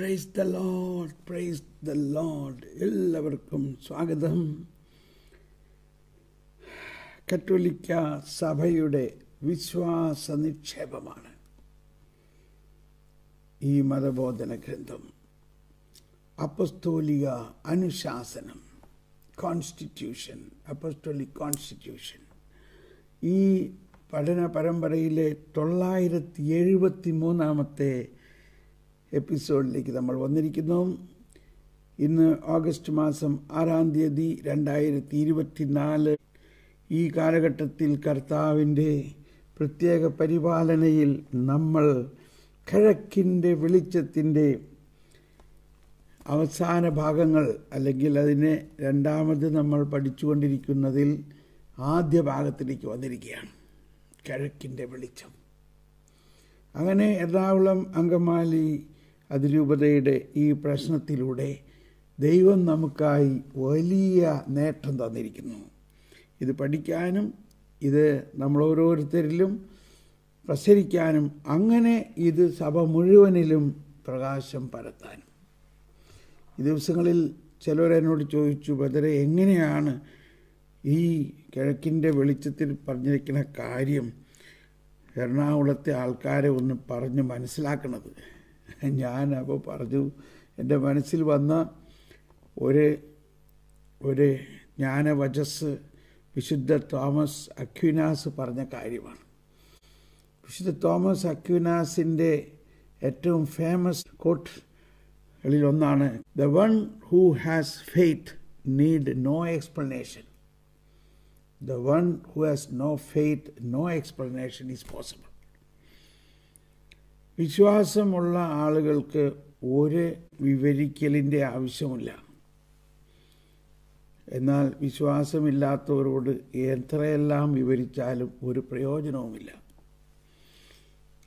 Price the Lord praise the Lord എല്ലാവർക്കും സ്വാഗതം കത്തോലിക്ക സഭയുടെ വിശ്വാസ നിക്ഷേപമാണ് ഈ മതബോധന ഗ്രന്ഥം അപ്പസ്തോലിക അനുശാസനം കോൺസ്റ്റിറ്റ്യൂഷൻ അപ്പസ്തോലിക് കോൺസ്റ്റിറ്റ്യൂഷൻ ഈ പഠന പരമ്പരയിലെ തൊള്ളായിരത്തി എഴുപത്തി മൂന്നാമത്തെ എപ്പിസോഡിലേക്ക് നമ്മൾ വന്നിരിക്കുന്നു ഇന്ന് ഓഗസ്റ്റ് മാസം ആറാം തീയതി രണ്ടായിരത്തി നാല് ഈ കാലഘട്ടത്തിൽ കർത്താവിൻ്റെ പ്രത്യേക പരിപാലനയിൽ നമ്മൾ കിഴക്കിൻ്റെ വെളിച്ചത്തിൻ്റെ അവസാന ഭാഗങ്ങൾ അല്ലെങ്കിൽ അതിനെ രണ്ടാമത് നമ്മൾ പഠിച്ചുകൊണ്ടിരിക്കുന്നതിൽ ആദ്യ ഭാഗത്തിലേക്ക് വന്നിരിക്കുകയാണ് കിഴക്കിൻ്റെ വെളിച്ചം അങ്ങനെ എറണാകുളം അങ്കമാലി അതിരൂപതയുടെ ഈ പ്രശ്നത്തിലൂടെ ദൈവം നമുക്കായി വലിയ നേട്ടം തന്നിരിക്കുന്നു ഇത് പഠിക്കാനും ഇത് നമ്മൾ പ്രസരിക്കാനും അങ്ങനെ ഇത് സഭ മുഴുവനിലും പ്രകാശം പരത്താനും ഈ ദിവസങ്ങളിൽ ചിലവരെന്നോട് ചോദിച്ചു ബദരെ എങ്ങനെയാണ് ഈ കിഴക്കിൻ്റെ വെളിച്ചത്തിൽ പറഞ്ഞിരിക്കുന്ന കാര്യം എറണാകുളത്തെ ആൾക്കാരെ ഒന്ന് പറഞ്ഞ് മനസ്സിലാക്കണത് ഞാൻ അപ്പോൾ പറഞ്ഞു എൻ്റെ മനസ്സിൽ വന്ന ഒരു ഒരു ജ്ഞാനവചസ് വിശുദ്ധ തോമസ് അക്വിനാസ് പറഞ്ഞ കാര്യമാണ് വിശുദ്ധ തോമസ് അക്വിനാസിൻ്റെ ഏറ്റവും ഫേമസ് കോട്ടുകളിൽ ഒന്നാണ് the one who has faith need no explanation the one who has no faith no explanation is possible വിശ്വാസമുള്ള ആളുകൾക്ക് ഒരു വിവരിക്കലിൻ്റെ ആവശ്യമില്ല എന്നാൽ വിശ്വാസമില്ലാത്തവരോട് എത്രയെല്ലാം വിവരിച്ചാലും ഒരു പ്രയോജനവുമില്ല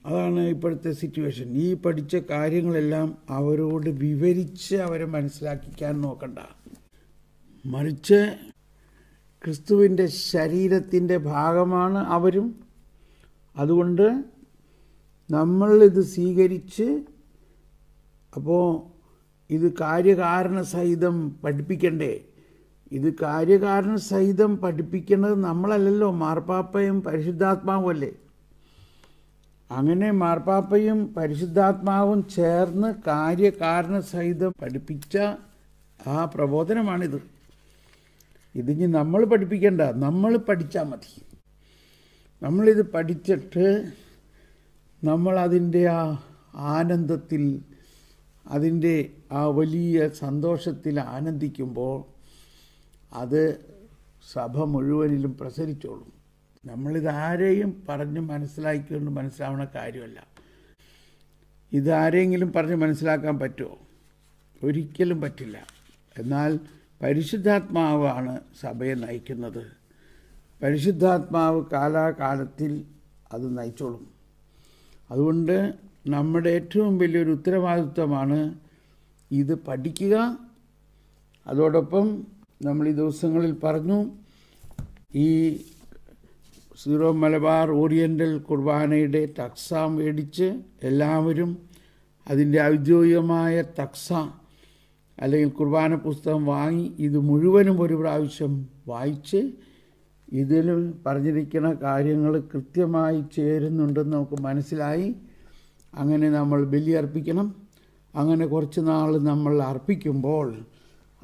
അതാണ് ഇപ്പോഴത്തെ സിറ്റുവേഷൻ ഈ പഠിച്ച കാര്യങ്ങളെല്ലാം അവരോട് വിവരിച്ച് അവരെ മനസ്സിലാക്കിക്കാൻ നോക്കണ്ട മറിച്ച് ക്രിസ്തുവിൻ്റെ ശരീരത്തിൻ്റെ ഭാഗമാണ് അവരും അതുകൊണ്ട് നമ്മൾ ഇത് സ്വീകരിച്ച് അപ്പോൾ ഇത് കാര്യകാരണ സഹിതം പഠിപ്പിക്കണ്ടേ ഇത് കാര്യകാരണ സഹിതം പഠിപ്പിക്കേണ്ടത് നമ്മളല്ലല്ലോ മാർപ്പാപ്പയും അല്ലേ അങ്ങനെ മാർപ്പാപ്പയും പരിശുദ്ധാത്മാവും ചേർന്ന് കാര്യകാരണ സഹിതം പഠിപ്പിച്ച ആ പ്രബോധനമാണിത് ഇതിനി നമ്മൾ പഠിപ്പിക്കേണ്ട നമ്മൾ പഠിച്ചാൽ മതി നമ്മളിത് പഠിച്ചിട്ട് നമ്മൾ അതിൻ്റെ ആ ആനന്ദത്തിൽ അതിൻ്റെ ആ വലിയ സന്തോഷത്തിൽ ആനന്ദിക്കുമ്പോൾ അത് സഭ മുഴുവനിലും പ്രസരിച്ചോളും നമ്മളിതാരെയും പറഞ്ഞ് മനസ്സിലാക്കിക്കൊണ്ട് മനസ്സിലാവുന്ന കാര്യമല്ല ഇതാരെങ്കിലും പറഞ്ഞ് മനസ്സിലാക്കാൻ പറ്റുമോ ഒരിക്കലും പറ്റില്ല എന്നാൽ പരിശുദ്ധാത്മാവാണ് സഭയെ നയിക്കുന്നത് പരിശുദ്ധാത്മാവ് കാലാകാലത്തിൽ അത് നയിച്ചോളും അതുകൊണ്ട് നമ്മുടെ ഏറ്റവും വലിയൊരു ഉത്തരവാദിത്വമാണ് ഇത് പഠിക്കുക അതോടൊപ്പം നമ്മൾ ഈ ദിവസങ്ങളിൽ പറഞ്ഞു ഈ സീറോ മലബാർ ഓറിയൻ്റൽ കുർബാനയുടെ ടക്സാം മേടിച്ച് എല്ലാവരും അതിൻ്റെ ഔദ്യോഗികമായ തക്സ അല്ലെങ്കിൽ കുർബാന പുസ്തകം വാങ്ങി ഇത് മുഴുവനും ഒരു പ്രാവശ്യം വായിച്ച് ഇതിൽ പറഞ്ഞിരിക്കുന്ന കാര്യങ്ങൾ കൃത്യമായി ചേരുന്നുണ്ടെന്ന് നമുക്ക് മനസ്സിലായി അങ്ങനെ നമ്മൾ ബലി അർപ്പിക്കണം അങ്ങനെ കുറച്ച് നാൾ നമ്മൾ അർപ്പിക്കുമ്പോൾ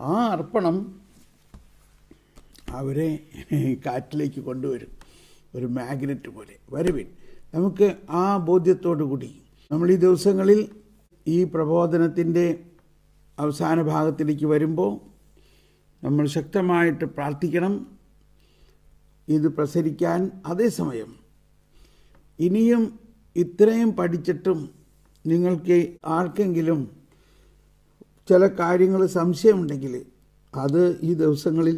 ആ അർപ്പണം അവരെ കാറ്റിലേക്ക് കൊണ്ടുവരും ഒരു മാഗ്നറ്റ് പോലെ വരുവിൻ നമുക്ക് ആ ബോധ്യത്തോടു കൂടി നമ്മൾ ഈ ദിവസങ്ങളിൽ ഈ പ്രബോധനത്തിൻ്റെ അവസാന ഭാഗത്തിലേക്ക് വരുമ്പോൾ നമ്മൾ ശക്തമായിട്ട് പ്രാർത്ഥിക്കണം ഇത് പ്രസരിക്കാൻ അതേസമയം ഇനിയും ഇത്രയും പഠിച്ചിട്ടും നിങ്ങൾക്ക് ആർക്കെങ്കിലും ചില കാര്യങ്ങൾ സംശയമുണ്ടെങ്കിൽ അത് ഈ ദിവസങ്ങളിൽ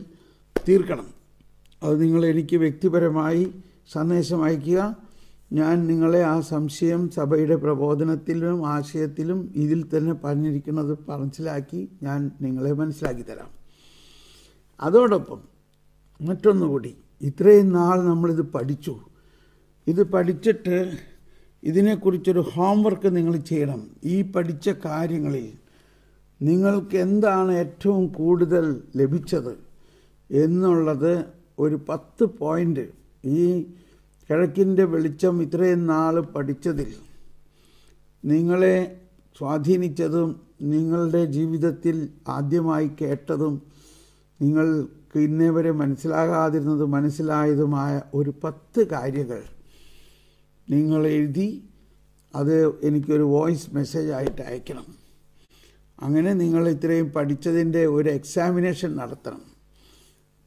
തീർക്കണം അത് നിങ്ങൾ എനിക്ക് വ്യക്തിപരമായി സന്ദേശം അയക്കുക ഞാൻ നിങ്ങളെ ആ സംശയം സഭയുടെ പ്രബോധനത്തിലും ആശയത്തിലും ഇതിൽ തന്നെ പറഞ്ഞിരിക്കുന്നത് മനസ്സിലാക്കി ഞാൻ നിങ്ങളെ മനസ്സിലാക്കി തരാം അതോടൊപ്പം മറ്റൊന്നുകൂടി ഇത്രയും നാൾ നമ്മളിത് പഠിച്ചു ഇത് പഠിച്ചിട്ട് ഇതിനെക്കുറിച്ചൊരു ഹോംവർക്ക് നിങ്ങൾ ചെയ്യണം ഈ പഠിച്ച കാര്യങ്ങളിൽ നിങ്ങൾക്ക് എന്താണ് ഏറ്റവും കൂടുതൽ ലഭിച്ചത് എന്നുള്ളത് ഒരു പത്ത് പോയിൻ്റ് ഈ കിഴക്കിൻ്റെ വെളിച്ചം ഇത്രയും നാൾ പഠിച്ചതിൽ നിങ്ങളെ സ്വാധീനിച്ചതും നിങ്ങളുടെ ജീവിതത്തിൽ ആദ്യമായി കേട്ടതും നിങ്ങൾ ഇന്നേ വരെ മനസ്സിലാകാതിരുന്നതും മനസ്സിലായതുമായ ഒരു പത്ത് കാര്യങ്ങൾ നിങ്ങൾ എഴുതി അത് എനിക്കൊരു വോയിസ് മെസ്സേജ് ആയിട്ട് അയക്കണം അങ്ങനെ നിങ്ങൾ ഇത്രയും പഠിച്ചതിൻ്റെ ഒരു എക്സാമിനേഷൻ നടത്തണം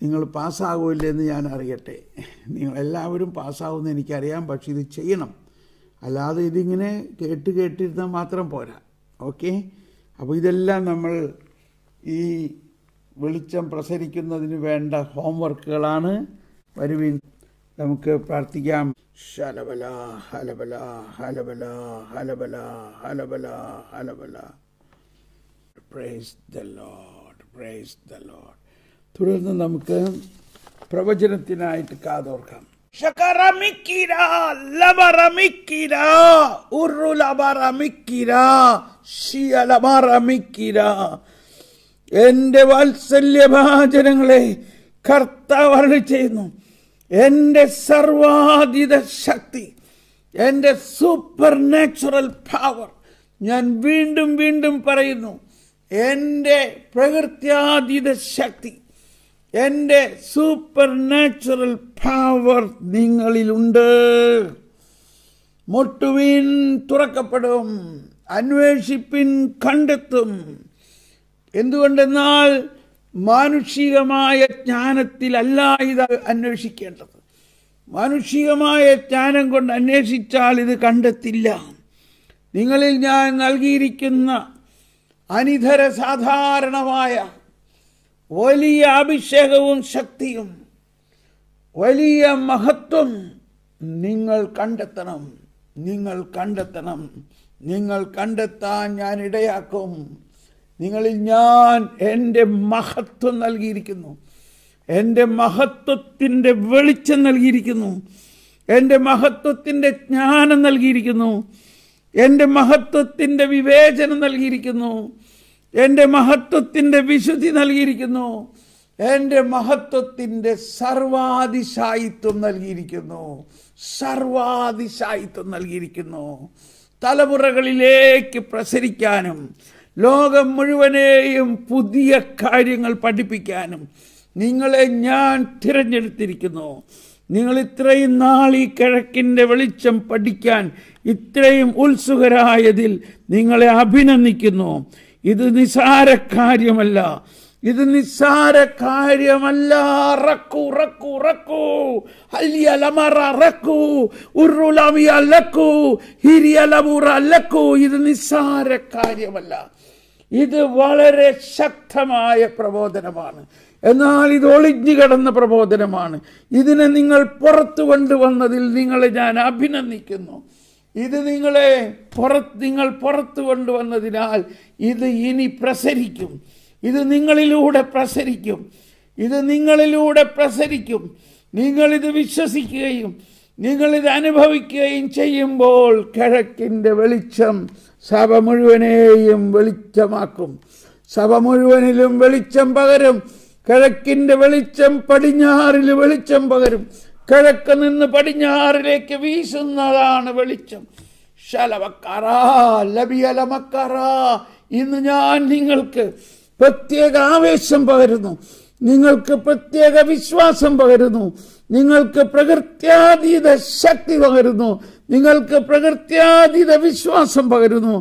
നിങ്ങൾ പാസ്സാകില്ലെന്ന് ഞാൻ അറിയട്ടെ നിങ്ങളെല്ലാവരും പാസ്സാകുമെന്ന് എനിക്കറിയാം പക്ഷെ ഇത് ചെയ്യണം അല്ലാതെ ഇതിങ്ങനെ കേട്ട് കേട്ടിരുന്നാൽ മാത്രം പോരാ ഓക്കെ അപ്പോൾ ഇതെല്ലാം നമ്മൾ ഈ വെളിച്ചം പ്രസരിക്കുന്നതിന് വേണ്ട ഹോംവർക്കുകളാണ് വരുവിൻ നമുക്ക് പ്രാർത്ഥിക്കാം ഹലബല ഹലബല ഹലബല ഹലബല ഹലബല ഹലബല praise the Lord praise the Lord തുടർന്ന് നമുക്ക് പ്രവചനത്തിനായിട്ട് കാതോർക്കാം ശകരമിക്കിര എൻ്റെ വാത്സല്യഭാചനങ്ങളെ കർത്താവ് അരളി ചെയ്യുന്നു എൻ്റെ സർവാധിത ശക്തി എൻ്റെ സൂപ്പർ നാച്ചുറൽ പവർ ഞാൻ വീണ്ടും വീണ്ടും പറയുന്നു എൻ്റെ പ്രകൃത്യാതീത ശക്തി എൻ്റെ സൂപ്പർ നാച്ചുറൽ പവർ നിങ്ങളിലുണ്ട് മുട്ടുവീൻ തുറക്കപ്പെടും അന്വേഷിപ്പിൻ കണ്ടെത്തും എന്തുകൊണ്ടെന്നാൽ മാനുഷികമായ ജ്ഞാനത്തിലല്ല ഇത് അന്വേഷിക്കേണ്ടത് മാനുഷികമായ ജ്ഞാനം കൊണ്ട് അന്വേഷിച്ചാൽ ഇത് കണ്ടെത്തില്ല നിങ്ങളിൽ ഞാൻ നൽകിയിരിക്കുന്ന അനിതര സാധാരണമായ വലിയ അഭിഷേകവും ശക്തിയും വലിയ മഹത്വം നിങ്ങൾ കണ്ടെത്തണം നിങ്ങൾ കണ്ടെത്തണം നിങ്ങൾ കണ്ടെത്താൻ ഞാൻ ഇടയാക്കും നിങ്ങളിൽ ഞാൻ എൻ്റെ മഹത്വം നൽകിയിരിക്കുന്നു എൻ്റെ മഹത്വത്തിൻ്റെ വെളിച്ചം നൽകിയിരിക്കുന്നു എൻ്റെ മഹത്വത്തിൻ്റെ ജ്ഞാനം നൽകിയിരിക്കുന്നു എൻ്റെ മഹത്വത്തിൻ്റെ വിവേചനം നൽകിയിരിക്കുന്നു എൻ്റെ മഹത്വത്തിൻ്റെ വിശുദ്ധി നൽകിയിരിക്കുന്നു എൻ്റെ മഹത്വത്തിൻ്റെ സർവാതിശായിത്വം നൽകിയിരിക്കുന്നു സർവാതിശായിത്വം നൽകിയിരിക്കുന്നു തലമുറകളിലേക്ക് പ്രസരിക്കാനും ലോകം മുഴുവനെയും പുതിയ കാര്യങ്ങൾ പഠിപ്പിക്കാനും നിങ്ങളെ ഞാൻ തിരഞ്ഞെടുത്തിരിക്കുന്നു നിങ്ങൾ ഇത്രയും നാൾ ഈ കിഴക്കിൻ്റെ വെളിച്ചം പഠിക്കാൻ ഇത്രയും ഉത്സുകരായതിൽ നിങ്ങളെ അഭിനന്ദിക്കുന്നു ഇത് നിസാര കാര്യമല്ല ഇത് നിസ്സാര കാര്യമല്ല റക്കു റക്കു റക്കു ലമറ റക്കു ഇത് നിസ്സാര കാര്യമല്ല ഇത് വളരെ ശക്തമായ പ്രബോധനമാണ് എന്നാൽ ഇത് ഒളിഞ്ഞു കിടന്ന പ്രബോധനമാണ് ഇതിനെ നിങ്ങൾ പുറത്തു കൊണ്ടുവന്നതിൽ നിങ്ങളെ ഞാൻ അഭിനന്ദിക്കുന്നു ഇത് നിങ്ങളെ പുറത്ത് നിങ്ങൾ പുറത്തു കൊണ്ടുവന്നതിനാൽ ഇത് ഇനി പ്രസരിക്കും ഇത് നിങ്ങളിലൂടെ പ്രസരിക്കും ഇത് നിങ്ങളിലൂടെ പ്രസരിക്കും നിങ്ങളിത് വിശ്വസിക്കുകയും നിങ്ങളിത് അനുഭവിക്കുകയും ചെയ്യുമ്പോൾ കിഴക്കിൻ്റെ വെളിച്ചം സഭ മുഴുവനെയും വെളിച്ചമാക്കും സഭ മുഴുവനിലും വെളിച്ചം പകരും കിഴക്കിൻ്റെ വെളിച്ചം പടിഞ്ഞാറിൽ വെളിച്ചം പകരും കിഴക്ക് നിന്ന് പടിഞ്ഞാറിലേക്ക് വീശുന്നതാണ് വെളിച്ചം ശലവക്കാറാ ലബിയലമക്കാറാ ഇന്ന് ഞാൻ നിങ്ങൾക്ക് പ്രത്യേക ആവേശം പകരുന്നു നിങ്ങൾക്ക് പ്രത്യേക വിശ്വാസം പകരുന്നു നിങ്ങൾക്ക് പ്രകൃത്യാതീത ശക്തി പകരുന്നു നിങ്ങൾക്ക് പ്രകൃത്യാതീത വിശ്വാസം പകരുന്നു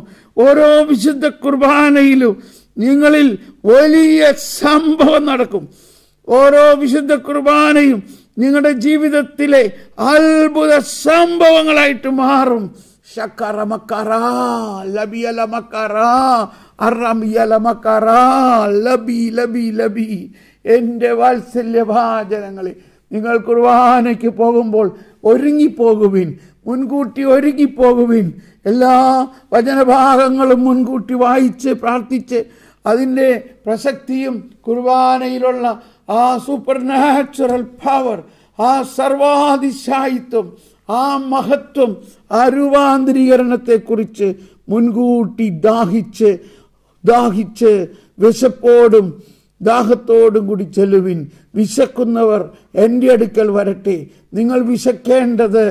ഓരോ വിശുദ്ധ കുർബാനയിലും നിങ്ങളിൽ വലിയ സംഭവം നടക്കും ഓരോ വിശുദ്ധ കുർബാനയും നിങ്ങളുടെ ജീവിതത്തിലെ അത്ഭുത സംഭവങ്ങളായിട്ട് മാറും ലബി ലബി ലബി എൻ്റെ വാത്സല്യഭാചനങ്ങളിൽ നിങ്ങൾ കുർബാനയ്ക്ക് പോകുമ്പോൾ ഒരുങ്ങിപ്പോകുവിൻ മുൻകൂട്ടി ഒരുങ്ങിപ്പോകുവിൻ എല്ലാ വചനഭാഗങ്ങളും മുൻകൂട്ടി വായിച്ച് പ്രാർത്ഥിച്ച് അതിൻ്റെ പ്രസക്തിയും കുർബാനയിലുള്ള ആ സൂപ്പർ നാച്ചുറൽ പവർ ആ സർവാതിശായിത്വം ആ മഹത്വം ആ രൂപാന്തരീകരണത്തെക്കുറിച്ച് മുൻകൂട്ടി ദാഹിച്ച് ദാഹിച്ച് വിശപ്പോടും ദാഹത്തോടും കൂടി ചെല്ലുവിൻ വിശക്കുന്നവർ എൻ്റെ അടുക്കൽ വരട്ടെ നിങ്ങൾ വിശക്കേണ്ടത്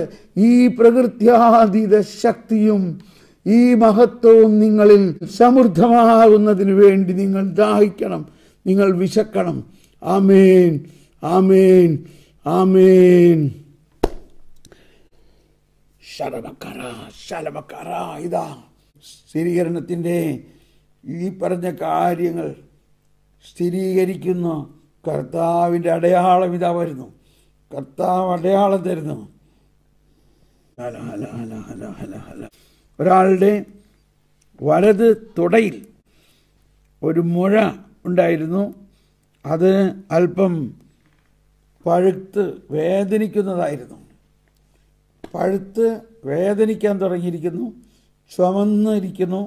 ഈ പ്രകൃത്യാതീത ശക്തിയും ഈ മഹത്വവും നിങ്ങളിൽ സമൃദ്ധമാകുന്നതിന് വേണ്ടി നിങ്ങൾ ദാഹിക്കണം നിങ്ങൾ വിശക്കണം ആമേൻ ആമേൻ ആമേൻ ശരമക്കറ ശരമക്കറ ഇതാ സ്ഥിരീകരണത്തിൻ്റെ ഈ പറഞ്ഞ കാര്യങ്ങൾ സ്ഥിരീകരിക്കുന്നു കർത്താവിൻ്റെ അടയാളം ഇതാ വരുന്നു കർത്താവ് അടയാളം തരുന്നു ഒരാളുടെ വലത് തുടയിൽ ഒരു മുഴ ഉണ്ടായിരുന്നു അത് അല്പം പഴുത്ത് വേദനിക്കുന്നതായിരുന്നു പഴുത്ത് വേദനിക്കാൻ തുടങ്ങിയിരിക്കുന്നു ചുമന്നിരിക്കുന്നു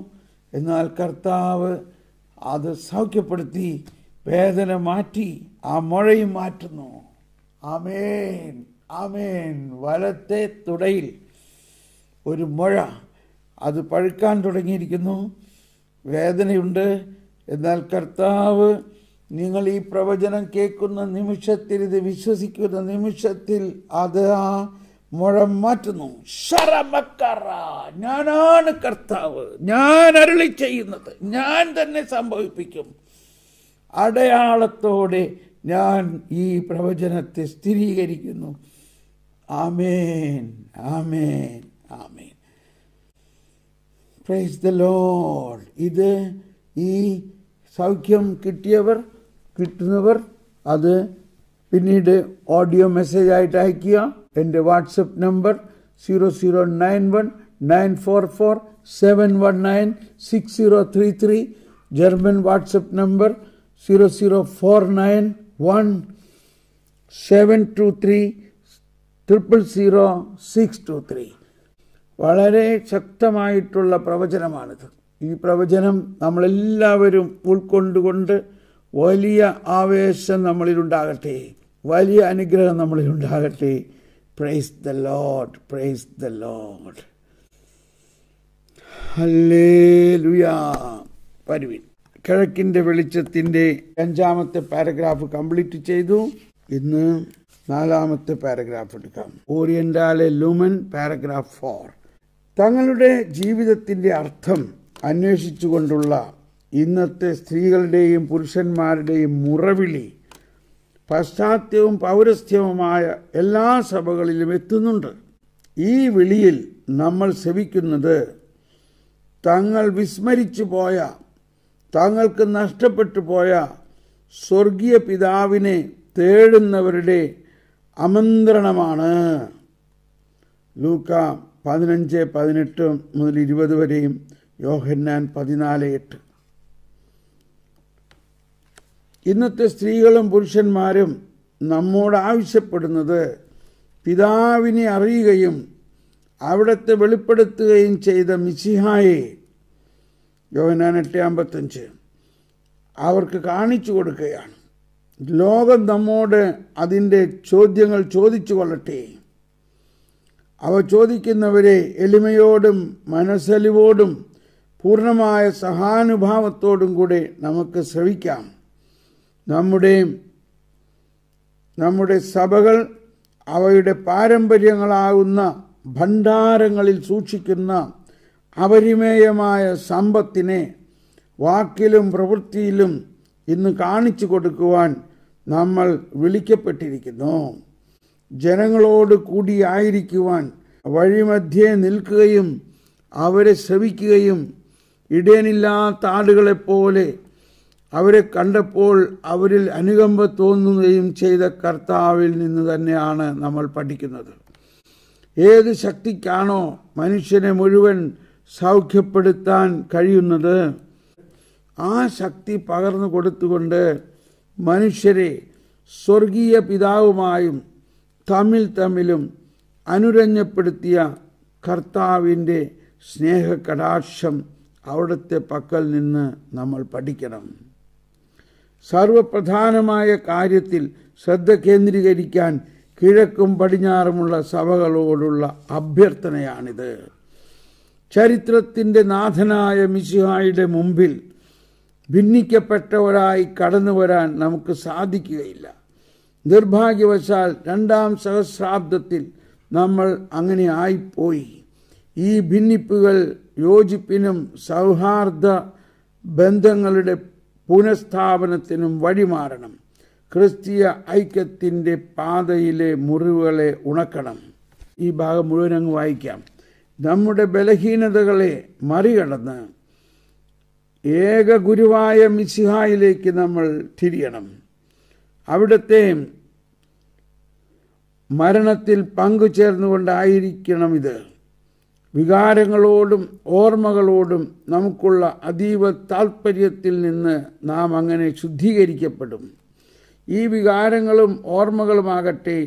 എന്നാൽ കർത്താവ് അത് സൗഖ്യപ്പെടുത്തി വേദന മാറ്റി ആ മുഴയും മാറ്റുന്നു അമേൻ അമേൻ വലത്തെ തുടയിൽ ഒരു മുഴ അത് പഴുക്കാൻ തുടങ്ങിയിരിക്കുന്നു വേദനയുണ്ട് എന്നാൽ കർത്താവ് നിങ്ങൾ ഈ പ്രവചനം കേൾക്കുന്ന നിമിഷത്തിൽ ഇത് വിശ്വസിക്കുന്ന നിമിഷത്തിൽ അത് ആ മുഴം മാറ്റുന്നു ശരമക്കറ ഞാനാണ് കർത്താവ് ഞാൻ അരളി ചെയ്യുന്നത് ഞാൻ തന്നെ സംഭവിപ്പിക്കും അടയാളത്തോടെ ഞാൻ ഈ പ്രവചനത്തെ സ്ഥിരീകരിക്കുന്നു ആമേൻ ആമേൻ ആമേൻ പ്രൈസ് ദ ലോൾ ഇത് ഈ സൗഖ്യം കിട്ടിയവർ കിട്ടുന്നവർ അത് പിന്നീട് ഓഡിയോ മെസ്സേജായിട്ട് അയയ്ക്കുക എൻ്റെ WhatsApp number zero zero nine one nine four four seven one nine six zero three three German WhatsApp number zero zero four nine one seven two three triple zero six two three വളരെ ശക്തമായിട്ടുള്ള പ്രവചനമാണിത് ഈ പ്രവചനം നമ്മളെല്ലാവരും ഉൾക്കൊണ്ടുകൊണ്ട് വലിയ ആവേശം നമ്മളിലുണ്ടാകട്ടെ വലിയ അനുഗ്രഹം നമ്മളിലുണ്ടാകട്ടെ praise the Lord praise the Lord വരുവിൻ കിഴക്കിൻ്റെ വെളിച്ചത്തിൻ്റെ അഞ്ചാമത്തെ പാരഗ്രാഫ് കംപ്ലീറ്റ് ചെയ്തു ഇന്ന് നാലാമത്തെ പാരഗ്രാഫ് എടുക്കാം ഓറിയന്റാലെ ലൂമൻ പാരഗ്രാഫ് ഫോർ തങ്ങളുടെ ജീവിതത്തിൻ്റെ അർത്ഥം അന്വേഷിച്ചുകൊണ്ടുള്ള ഇന്നത്തെ സ്ത്രീകളുടെയും പുരുഷന്മാരുടെയും മുറവിളി പാശ്ചാത്യവും പൗരസ്ത്യവുമായ എല്ലാ സഭകളിലും എത്തുന്നുണ്ട് ഈ വിളിയിൽ നമ്മൾ ശ്രവിക്കുന്നത് തങ്ങൾ വിസ്മരിച്ചു പോയ തങ്ങൾക്ക് നഷ്ടപ്പെട്ടു പോയ സ്വർഗീയ പിതാവിനെ തേടുന്നവരുടെ ആമന്ത്രണമാണ് ലൂക്ക പതിനഞ്ച് പതിനെട്ട് മുതൽ ഇരുപത് വരെയും യോഹന്നാൻ പതിനാല് എട്ട് ഇന്നത്തെ സ്ത്രീകളും പുരുഷന്മാരും നമ്മോട് ആവശ്യപ്പെടുന്നത് പിതാവിനെ അറിയുകയും അവിടത്തെ വെളിപ്പെടുത്തുകയും ചെയ്ത മിസിഹായെ യോഹനാൻ എട്ട് അമ്പത്തഞ്ച് അവർക്ക് കാണിച്ചു കൊടുക്കുകയാണ് ലോകം നമ്മോട് അതിൻ്റെ ചോദ്യങ്ങൾ ചോദിച്ചു കൊള്ളട്ടെ അവ ചോദിക്കുന്നവരെ എളിമയോടും മനസ്സലിവോടും പൂർണ്ണമായ സഹാനുഭാവത്തോടും കൂടെ നമുക്ക് ശ്രവിക്കാം നമ്മുടെ നമ്മുടെ സഭകൾ അവയുടെ പാരമ്പര്യങ്ങളാകുന്ന ഭണ്ഡാരങ്ങളിൽ സൂക്ഷിക്കുന്ന അപരിമേയമായ സമ്പത്തിനെ വാക്കിലും പ്രവൃത്തിയിലും ഇന്ന് കാണിച്ചു കൊടുക്കുവാൻ നമ്മൾ വിളിക്കപ്പെട്ടിരിക്കുന്നു ജനങ്ങളോട് കൂടിയായിരിക്കുവാൻ വഴിമധ്യേ നിൽക്കുകയും അവരെ ശ്രവിക്കുകയും ഇടേനില്ലാത്ത ആടുകളെപ്പോലെ അവരെ കണ്ടപ്പോൾ അവരിൽ അനുകമ്പ തോന്നുകയും ചെയ്ത കർത്താവിൽ നിന്ന് തന്നെയാണ് നമ്മൾ പഠിക്കുന്നത് ഏത് ശക്തിക്കാണോ മനുഷ്യനെ മുഴുവൻ സൗഖ്യപ്പെടുത്താൻ കഴിയുന്നത് ആ ശക്തി പകർന്നു കൊടുത്തുകൊണ്ട് മനുഷ്യരെ സ്വർഗീയ പിതാവുമായും തമ്മിൽ തമ്മിലും അനുരഞ്ജപ്പെടുത്തിയ കർത്താവിൻ്റെ സ്നേഹകടാക്ഷം അവിടുത്തെ പക്കൽ നിന്ന് നമ്മൾ പഠിക്കണം സർവപ്രധാനമായ കാര്യത്തിൽ ശ്രദ്ധ കേന്ദ്രീകരിക്കാൻ കിഴക്കും പടിഞ്ഞാറുമുള്ള സഭകളോടുള്ള അഭ്യർത്ഥനയാണിത് ചരിത്രത്തിൻ്റെ നാഥനായ മിശിഹായുടെ മുമ്പിൽ ഭിന്നിക്കപ്പെട്ടവരായി കടന്നു വരാൻ നമുക്ക് സാധിക്കുകയില്ല നിർഭാഗ്യവശാൽ രണ്ടാം സഹസ്രാബ്ദത്തിൽ നമ്മൾ അങ്ങനെ ആയിപ്പോയി ഈ ഭിന്നിപ്പുകൾ യോജിപ്പിനും സൗഹാർദ്ദ ബന്ധങ്ങളുടെ പുനഃസ്ഥാപനത്തിനും വഴിമാറണം ക്രിസ്തീയ ഐക്യത്തിൻ്റെ പാതയിലെ മുറിവുകളെ ഉണക്കണം ഈ ഭാഗം മുഴുവൻ അങ്ങ് വായിക്കാം നമ്മുടെ ബലഹീനതകളെ മറികടന്ന് ഏക ഗുരുവായ മിസിഹായിലേക്ക് നമ്മൾ തിരിയണം അവിടുത്തെ മരണത്തിൽ പങ്കുചേർന്നുകൊണ്ടായിരിക്കണം ഇത് വികാരങ്ങളോടും ഓർമ്മകളോടും നമുക്കുള്ള അതീവ താൽപ്പര്യത്തിൽ നിന്ന് നാം അങ്ങനെ ശുദ്ധീകരിക്കപ്പെടും ഈ വികാരങ്ങളും ഓർമ്മകളുമാകട്ടെ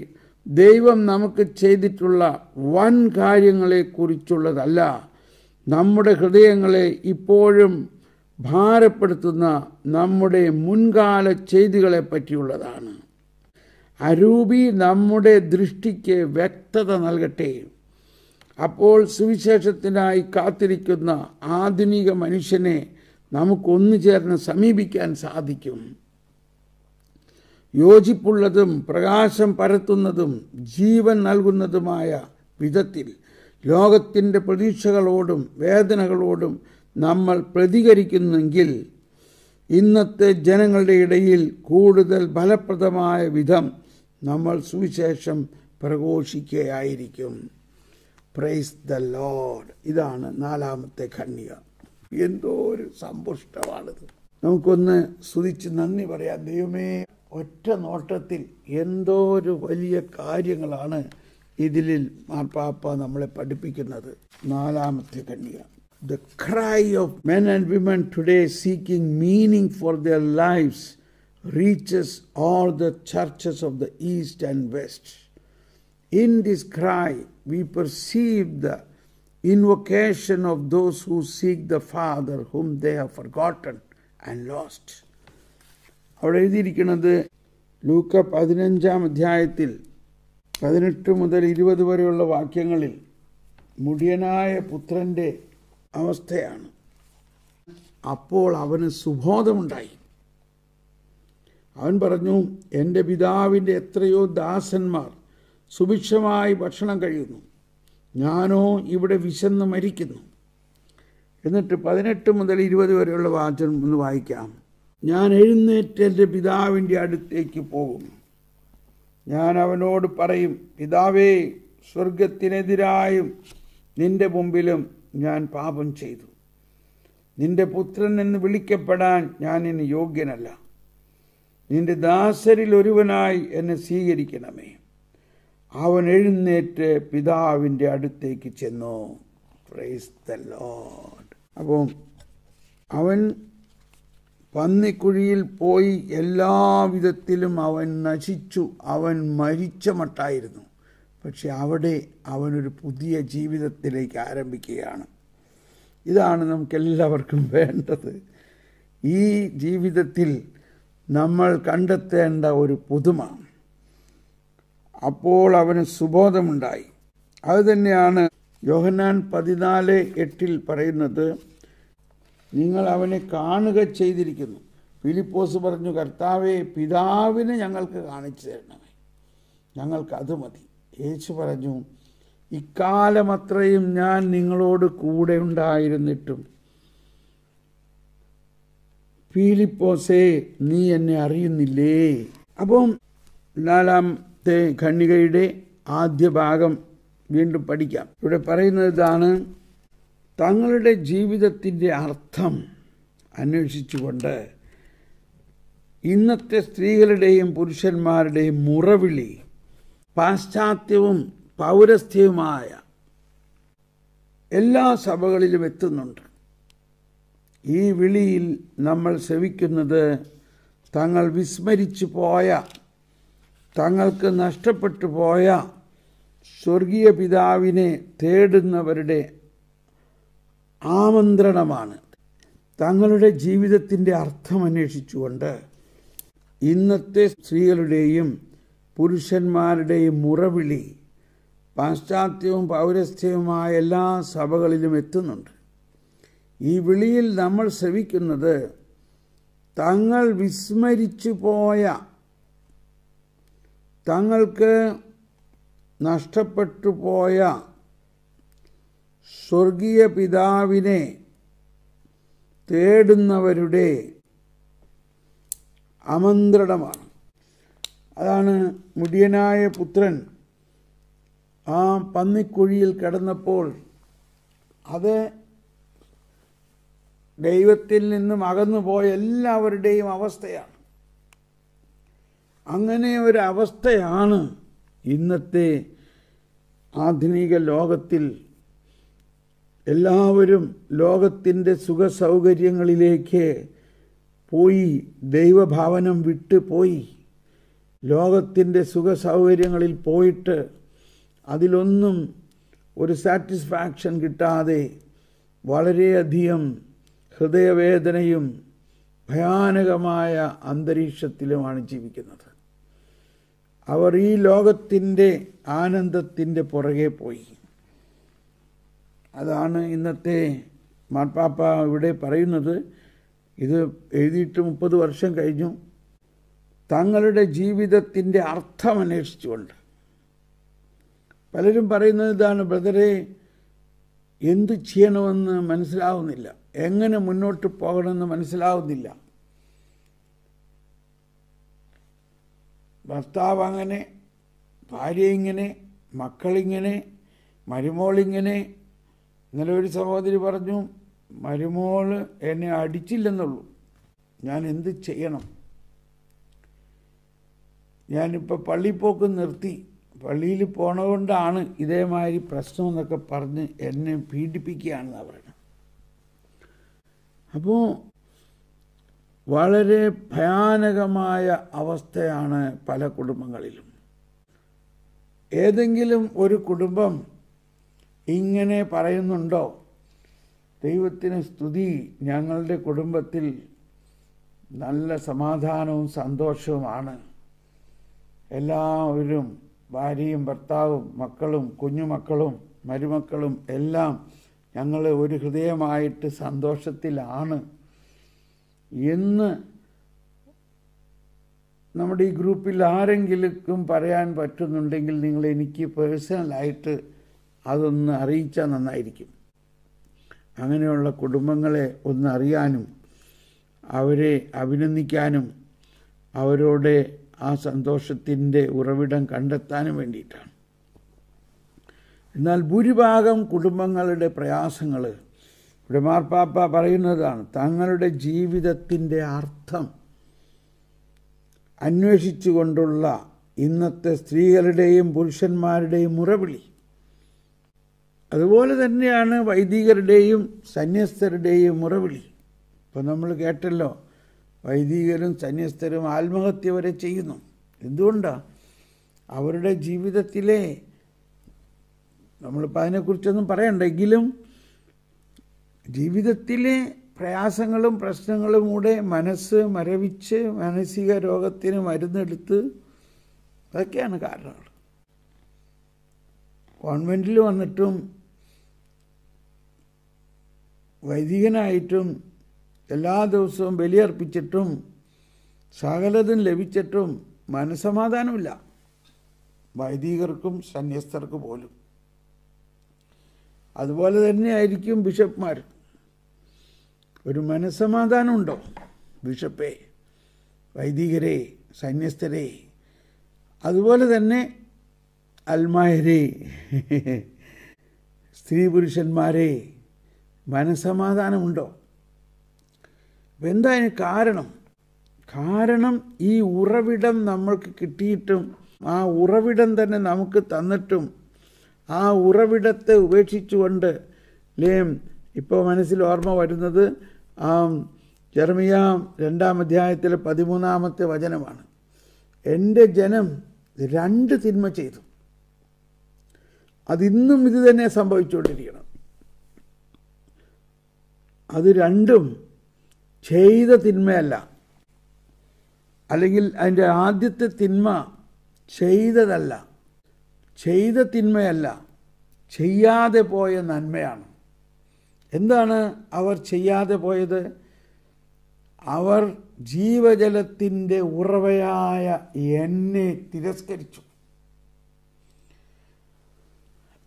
ദൈവം നമുക്ക് ചെയ്തിട്ടുള്ള വൻ കാര്യങ്ങളെക്കുറിച്ചുള്ളതല്ല നമ്മുടെ ഹൃദയങ്ങളെ ഇപ്പോഴും ഭാരപ്പെടുത്തുന്ന നമ്മുടെ മുൻകാല ചെയ്തികളെ പറ്റിയുള്ളതാണ് അരൂപി നമ്മുടെ ദൃഷ്ടിക്ക് വ്യക്തത നൽകട്ടെ അപ്പോൾ സുവിശേഷത്തിനായി കാത്തിരിക്കുന്ന ആധുനിക മനുഷ്യനെ നമുക്കൊന്നു ചേർന്ന് സമീപിക്കാൻ സാധിക്കും യോജിപ്പുള്ളതും പ്രകാശം പരത്തുന്നതും ജീവൻ നൽകുന്നതുമായ വിധത്തിൽ ലോകത്തിൻ്റെ പ്രതീക്ഷകളോടും വേദനകളോടും നമ്മൾ പ്രതികരിക്കുന്നെങ്കിൽ ഇന്നത്തെ ജനങ്ങളുടെ ഇടയിൽ കൂടുതൽ ഫലപ്രദമായ വിധം നമ്മൾ സുവിശേഷം പ്രഘോഷിക്കുകയായിരിക്കും പ്രൈസ് ദ ലോഡ് ഇതാണ് നാലാമത്തെ ഖണ്ണിക എന്തോ ഒരു സമ്പുഷ്ടമാണിത് നമുക്കൊന്ന് സ്തുതിച്ച് നന്ദി പറയാം ദൈവമേ ഒറ്റ നോട്ടത്തിൽ എന്തോ ഒരു വലിയ കാര്യങ്ങളാണ് ഇതിൽ മാർപ്പാപ്പ നമ്മളെ പഠിപ്പിക്കുന്നത് നാലാമത്തെ കണ്ണിക the cry of men and women today seeking meaning for their lives reaches all the churches of the East and West in this cry we perceive the invocation of those who seek the Father whom they have forgotten and lost. അവിടെ എഴുതിയിരിക്കുന്നത് ലൂക്ക പതിനഞ്ചാം അധ്യായത്തിൽ പതിനെട്ട് മുതൽ ഇരുപത് വരെയുള്ള വാക്യങ്ങളിൽ മുടിയനായ പുത്രൻ്റെ അവസ്ഥയാണ് അപ്പോൾ അവന് സുബോധമുണ്ടായി അവൻ പറഞ്ഞു എൻ്റെ പിതാവിൻ്റെ എത്രയോ ദാസന്മാർ സുഭിക്ഷമായി ഭക്ഷണം കഴിയുന്നു ഞാനോ ഇവിടെ വിശന്ന് മരിക്കുന്നു എന്നിട്ട് പതിനെട്ട് മുതൽ ഇരുപത് വരെയുള്ള വാചനം ഒന്ന് വായിക്കാം ഞാൻ എഴുന്നേറ്റ് എൻ്റെ പിതാവിൻ്റെ അടുത്തേക്ക് പോകും ഞാൻ അവനോട് പറയും പിതാവേ സ്വർഗത്തിനെതിരായും നിന്റെ മുമ്പിലും ഞാൻ പാപം ചെയ്തു നിന്റെ പുത്രൻ എന്ന് വിളിക്കപ്പെടാൻ ഞാൻ ഇനി യോഗ്യനല്ല നിന്റെ ദാസരിൽ ഒരുവനായി എന്നെ സ്വീകരിക്കണമേ അവൻ എഴുന്നേറ്റ് പിതാവിൻ്റെ അടുത്തേക്ക് ചെന്നു പ്രൈസ് ദ അവൻ പന്നിക്കുഴിയിൽ പോയി എല്ലാവിധത്തിലും അവൻ നശിച്ചു അവൻ മരിച്ച മട്ടായിരുന്നു പക്ഷെ അവിടെ അവനൊരു പുതിയ ജീവിതത്തിലേക്ക് ആരംഭിക്കുകയാണ് ഇതാണ് നമുക്കെല്ലാവർക്കും വേണ്ടത് ഈ ജീവിതത്തിൽ നമ്മൾ കണ്ടെത്തേണ്ട ഒരു പുതുമ അപ്പോൾ അവന് സുബോധമുണ്ടായി അതുതന്നെയാണ് യോഹനാൻ പതിനാല് എട്ടിൽ പറയുന്നത് നിങ്ങൾ അവനെ കാണുക ചെയ്തിരിക്കുന്നു ഫിലിപ്പോസ് പറഞ്ഞു കർത്താവെ പിതാവിനെ ഞങ്ങൾക്ക് കാണിച്ചു തരണമേ അത് മതി യേശു പറഞ്ഞു ഇക്കാലമത്രയും ഞാൻ നിങ്ങളോട് കൂടെ ഉണ്ടായിരുന്നിട്ടും ഫിലിപ്പോസെ നീ എന്നെ അറിയുന്നില്ലേ അപ്പം നാലാം ത്തെ ഖണ്ണികയുടെ ആദ്യ ഭാഗം വീണ്ടും പഠിക്കാം ഇവിടെ പറയുന്നത് ഇതാണ് തങ്ങളുടെ ജീവിതത്തിൻ്റെ അർത്ഥം അന്വേഷിച്ചുകൊണ്ട് ഇന്നത്തെ സ്ത്രീകളുടെയും പുരുഷന്മാരുടെയും മുറവിളി പാശ്ചാത്യവും പൗരസ്ത്യവുമായ എല്ലാ സഭകളിലും എത്തുന്നുണ്ട് ഈ വിളിയിൽ നമ്മൾ ശ്രവിക്കുന്നത് തങ്ങൾ വിസ്മരിച്ചു പോയ തങ്ങൾക്ക് നഷ്ടപ്പെട്ടു പോയ സ്വർഗീയ പിതാവിനെ തേടുന്നവരുടെ ആമന്ത്രണമാണ് തങ്ങളുടെ ജീവിതത്തിൻ്റെ അർത്ഥം അന്വേഷിച്ചുകൊണ്ട് ഇന്നത്തെ സ്ത്രീകളുടെയും പുരുഷന്മാരുടെയും മുറവിളി പാശ്ചാത്യവും പൗരസ്ത്യവുമായ എല്ലാ സഭകളിലും എത്തുന്നുണ്ട് ഈ വിളിയിൽ നമ്മൾ ശ്രവിക്കുന്നത് തങ്ങൾ വിസ്മരിച്ചു പോയ തങ്ങൾക്ക് നഷ്ടപ്പെട്ടു പോയ സ്വർഗീയ പിതാവിനെ തേടുന്നവരുടെ അമന്ത്രണമാണ് അതാണ് മുടിയനായ പുത്രൻ ആ പന്നിക്കുഴിയിൽ കിടന്നപ്പോൾ അത് ദൈവത്തിൽ നിന്നും അകന്നുപോയ എല്ലാവരുടെയും അവസ്ഥയാണ് അങ്ങനെ ഒരവസ്ഥയാണ് ഇന്നത്തെ ആധുനിക ലോകത്തിൽ എല്ലാവരും ലോകത്തിൻ്റെ സുഖ സൗകര്യങ്ങളിലേക്ക് പോയി ദൈവഭാവനം വിട്ട് പോയി ലോകത്തിൻ്റെ സുഖ സൗകര്യങ്ങളിൽ പോയിട്ട് അതിലൊന്നും ഒരു സാറ്റിസ്ഫാക്ഷൻ കിട്ടാതെ വളരെയധികം ഹൃദയവേദനയും ഭയാനകമായ അന്തരീക്ഷത്തിലുമാണ് ജീവിക്കുന്നത് അവർ ഈ ലോകത്തിൻ്റെ ആനന്ദത്തിൻ്റെ പുറകെ പോയി അതാണ് ഇന്നത്തെ മാർപ്പാപ്പ ഇവിടെ പറയുന്നത് ഇത് എഴുതിയിട്ട് മുപ്പത് വർഷം കഴിഞ്ഞു തങ്ങളുടെ ജീവിതത്തിൻ്റെ അർത്ഥം അന്വേഷിച്ചുകൊണ്ട് പലരും പറയുന്നത് ഇതാണ് ബ്രദറെ എന്തു ചെയ്യണമെന്ന് മനസ്സിലാവുന്നില്ല എങ്ങനെ മുന്നോട്ട് പോകണമെന്ന് മനസ്സിലാവുന്നില്ല ഭർത്താവ് അങ്ങനെ ഭാര്യ ഇങ്ങനെ മക്കളിങ്ങനെ മരുമോളിങ്ങനെ ഇന്നലെ ഒരു സഹോദരി പറഞ്ഞു മരുമോള് എന്നെ അടിച്ചില്ലെന്നുള്ളൂ ഞാൻ എന്ത് ചെയ്യണം ഞാനിപ്പോൾ പള്ളിപ്പോക്ക് നിർത്തി പള്ളിയിൽ പോണതുകൊണ്ടാണ് ഇതേമാതിരി പ്രശ്നം എന്നൊക്കെ പറഞ്ഞ് എന്നെ പീഡിപ്പിക്കുകയാണെന്നാണ് പറയുന്നത് അപ്പോൾ വളരെ ഭയാനകമായ അവസ്ഥയാണ് പല കുടുംബങ്ങളിലും ഏതെങ്കിലും ഒരു കുടുംബം ഇങ്ങനെ പറയുന്നുണ്ടോ ദൈവത്തിന് സ്തുതി ഞങ്ങളുടെ കുടുംബത്തിൽ നല്ല സമാധാനവും സന്തോഷവുമാണ് എല്ലാവരും ഭാര്യയും ഭർത്താവും മക്കളും കുഞ്ഞുമക്കളും മരുമക്കളും എല്ലാം ഞങ്ങൾ ഒരു ഹൃദയമായിട്ട് സന്തോഷത്തിലാണ് എന്ന് നമ്മുടെ ഈ ഗ്രൂപ്പിൽ ആരെങ്കിലും പറയാൻ പറ്റുന്നുണ്ടെങ്കിൽ നിങ്ങൾ എനിക്ക് പേഴ്സണലായിട്ട് അതൊന്ന് അറിയിച്ചാൽ നന്നായിരിക്കും അങ്ങനെയുള്ള കുടുംബങ്ങളെ ഒന്ന് അറിയാനും അവരെ അഭിനന്ദിക്കാനും അവരോടെ ആ സന്തോഷത്തിൻ്റെ ഉറവിടം കണ്ടെത്താനും വേണ്ടിയിട്ടാണ് എന്നാൽ ഭൂരിഭാഗം കുടുംബങ്ങളുടെ പ്രയാസങ്ങൾ ഇവിടെ മാർപ്പാപ്പ പറയുന്നതാണ് തങ്ങളുടെ ജീവിതത്തിൻ്റെ അർത്ഥം അന്വേഷിച്ചുകൊണ്ടുള്ള ഇന്നത്തെ സ്ത്രീകളുടെയും പുരുഷന്മാരുടെയും മുറവിളി അതുപോലെ തന്നെയാണ് വൈദികരുടെയും സന്യസ്തരുടെയും മുറവിളി ഇപ്പം നമ്മൾ കേട്ടല്ലോ വൈദികരും സന്യസ്തരും ആത്മഹത്യ വരെ ചെയ്യുന്നു എന്തുകൊണ്ടാണ് അവരുടെ ജീവിതത്തിലെ നമ്മളിപ്പോൾ അതിനെക്കുറിച്ചൊന്നും പറയണ്ടെങ്കിലും ജീവിതത്തിലെ പ്രയാസങ്ങളും പ്രശ്നങ്ങളും കൂടെ മനസ്സ് മരവിച്ച് മാനസിക രോഗത്തിന് മരുന്നെടുത്ത് അതൊക്കെയാണ് കാരണങ്ങൾ കോൺവെൻറ്റിൽ വന്നിട്ടും വൈദികനായിട്ടും എല്ലാ ദിവസവും ബലിയർപ്പിച്ചിട്ടും സകലതും ലഭിച്ചിട്ടും മനസ്സമാധാനമില്ല വൈദികർക്കും സന്യസ്തർക്ക് പോലും അതുപോലെ തന്നെയായിരിക്കും ബിഷപ്പ്മാർ ഒരു മനസ്സമാധാനമുണ്ടോ ബിഷപ്പേ വൈദികരെ സന്യസ്തരെ അതുപോലെ തന്നെ അൽമായരെ സ്ത്രീ പുരുഷന്മാരെ മനസ്സമാധാനമുണ്ടോ എന്തായാലും കാരണം കാരണം ഈ ഉറവിടം നമ്മൾക്ക് കിട്ടിയിട്ടും ആ ഉറവിടം തന്നെ നമുക്ക് തന്നിട്ടും ആ ഉറവിടത്തെ ഉപേക്ഷിച്ചുകൊണ്ട് ലേം ഇപ്പോൾ മനസ്സിൽ ഓർമ്മ വരുന്നത് ചെറുമിയ രണ്ടാം അധ്യായത്തിലെ പതിമൂന്നാമത്തെ വചനമാണ് എൻ്റെ ജനം രണ്ട് തിന്മ ചെയ്തു അതിന്നും ഇത് തന്നെ സംഭവിച്ചുകൊണ്ടിരിക്കണം അത് രണ്ടും ചെയ്ത തിന്മയല്ല അല്ലെങ്കിൽ അതിൻ്റെ ആദ്യത്തെ തിന്മ ചെയ്തതല്ല ചെയ്ത തിന്മയല്ല ചെയ്യാതെ പോയ നന്മയാണ് എന്താണ് അവർ ചെയ്യാതെ പോയത് അവർ ജീവജലത്തിൻ്റെ ഉറവയായ എന്നെ തിരസ്കരിച്ചു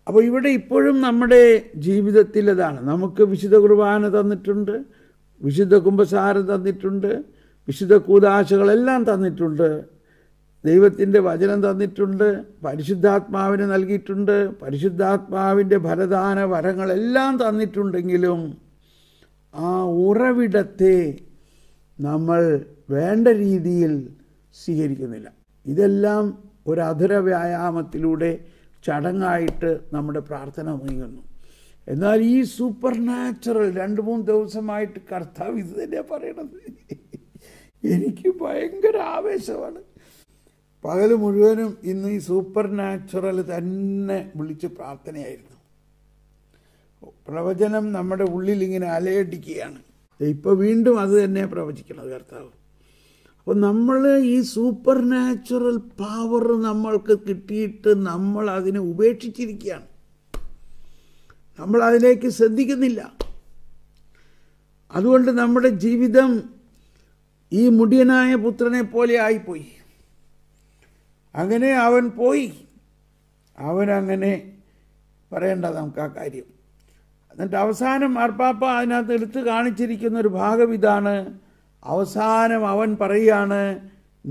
അപ്പോൾ ഇവിടെ ഇപ്പോഴും നമ്മുടെ ജീവിതത്തിൽ അതാണ് നമുക്ക് വിശുദ്ധ കുർബാന തന്നിട്ടുണ്ട് വിശുദ്ധ കുംഭസാരം തന്നിട്ടുണ്ട് വിശുദ്ധ കൂതാശകളെല്ലാം തന്നിട്ടുണ്ട് ദൈവത്തിൻ്റെ വചനം തന്നിട്ടുണ്ട് പരിശുദ്ധാത്മാവിനെ നൽകിയിട്ടുണ്ട് പരിശുദ്ധാത്മാവിൻ്റെ ഫലദാന വരങ്ങളെല്ലാം തന്നിട്ടുണ്ടെങ്കിലും ആ ഉറവിടത്തെ നമ്മൾ വേണ്ട രീതിയിൽ സ്വീകരിക്കുന്നില്ല ഇതെല്ലാം ഒരു അധുര വ്യായാമത്തിലൂടെ ചടങ്ങായിട്ട് നമ്മുടെ പ്രാർത്ഥന നീങ്ങുന്നു എന്നാൽ ഈ സൂപ്പർ നാച്ചുറൽ രണ്ട് മൂന്ന് ദിവസമായിട്ട് കർത്താവ് ഇത് തന്നെയാണ് പറയണത് എനിക്ക് ഭയങ്കര ആവേശമാണ് പകൽ മുഴുവനും ഇന്ന് ഈ സൂപ്പർ നാച്ചുറൽ തന്നെ വിളിച്ച് പ്രാർത്ഥനയായിരുന്നു പ്രവചനം നമ്മുടെ ഉള്ളിൽ ഇങ്ങനെ അലയടിക്കുകയാണ് ഇപ്പോൾ വീണ്ടും അത് തന്നെ പ്രവചിക്കണം കർത്താവ് അപ്പോൾ നമ്മൾ ഈ സൂപ്പർ നാച്ചുറൽ പവർ നമ്മൾക്ക് കിട്ടിയിട്ട് നമ്മൾ അതിനെ ഉപേക്ഷിച്ചിരിക്കുകയാണ് നമ്മൾ അതിലേക്ക് ശ്രദ്ധിക്കുന്നില്ല അതുകൊണ്ട് നമ്മുടെ ജീവിതം ഈ മുടിയനായ പുത്രനെ പോലെ ആയിപ്പോയി അങ്ങനെ അവൻ പോയി അവനങ്ങനെ പറയേണ്ട നമുക്ക് ആ കാര്യം എന്നിട്ട് അവസാനം മാർപ്പാപ്പ അതിനകത്ത് എടുത്തു കാണിച്ചിരിക്കുന്ന ഒരു ഭാഗം ഇതാണ് അവസാനം അവൻ പറയാണ്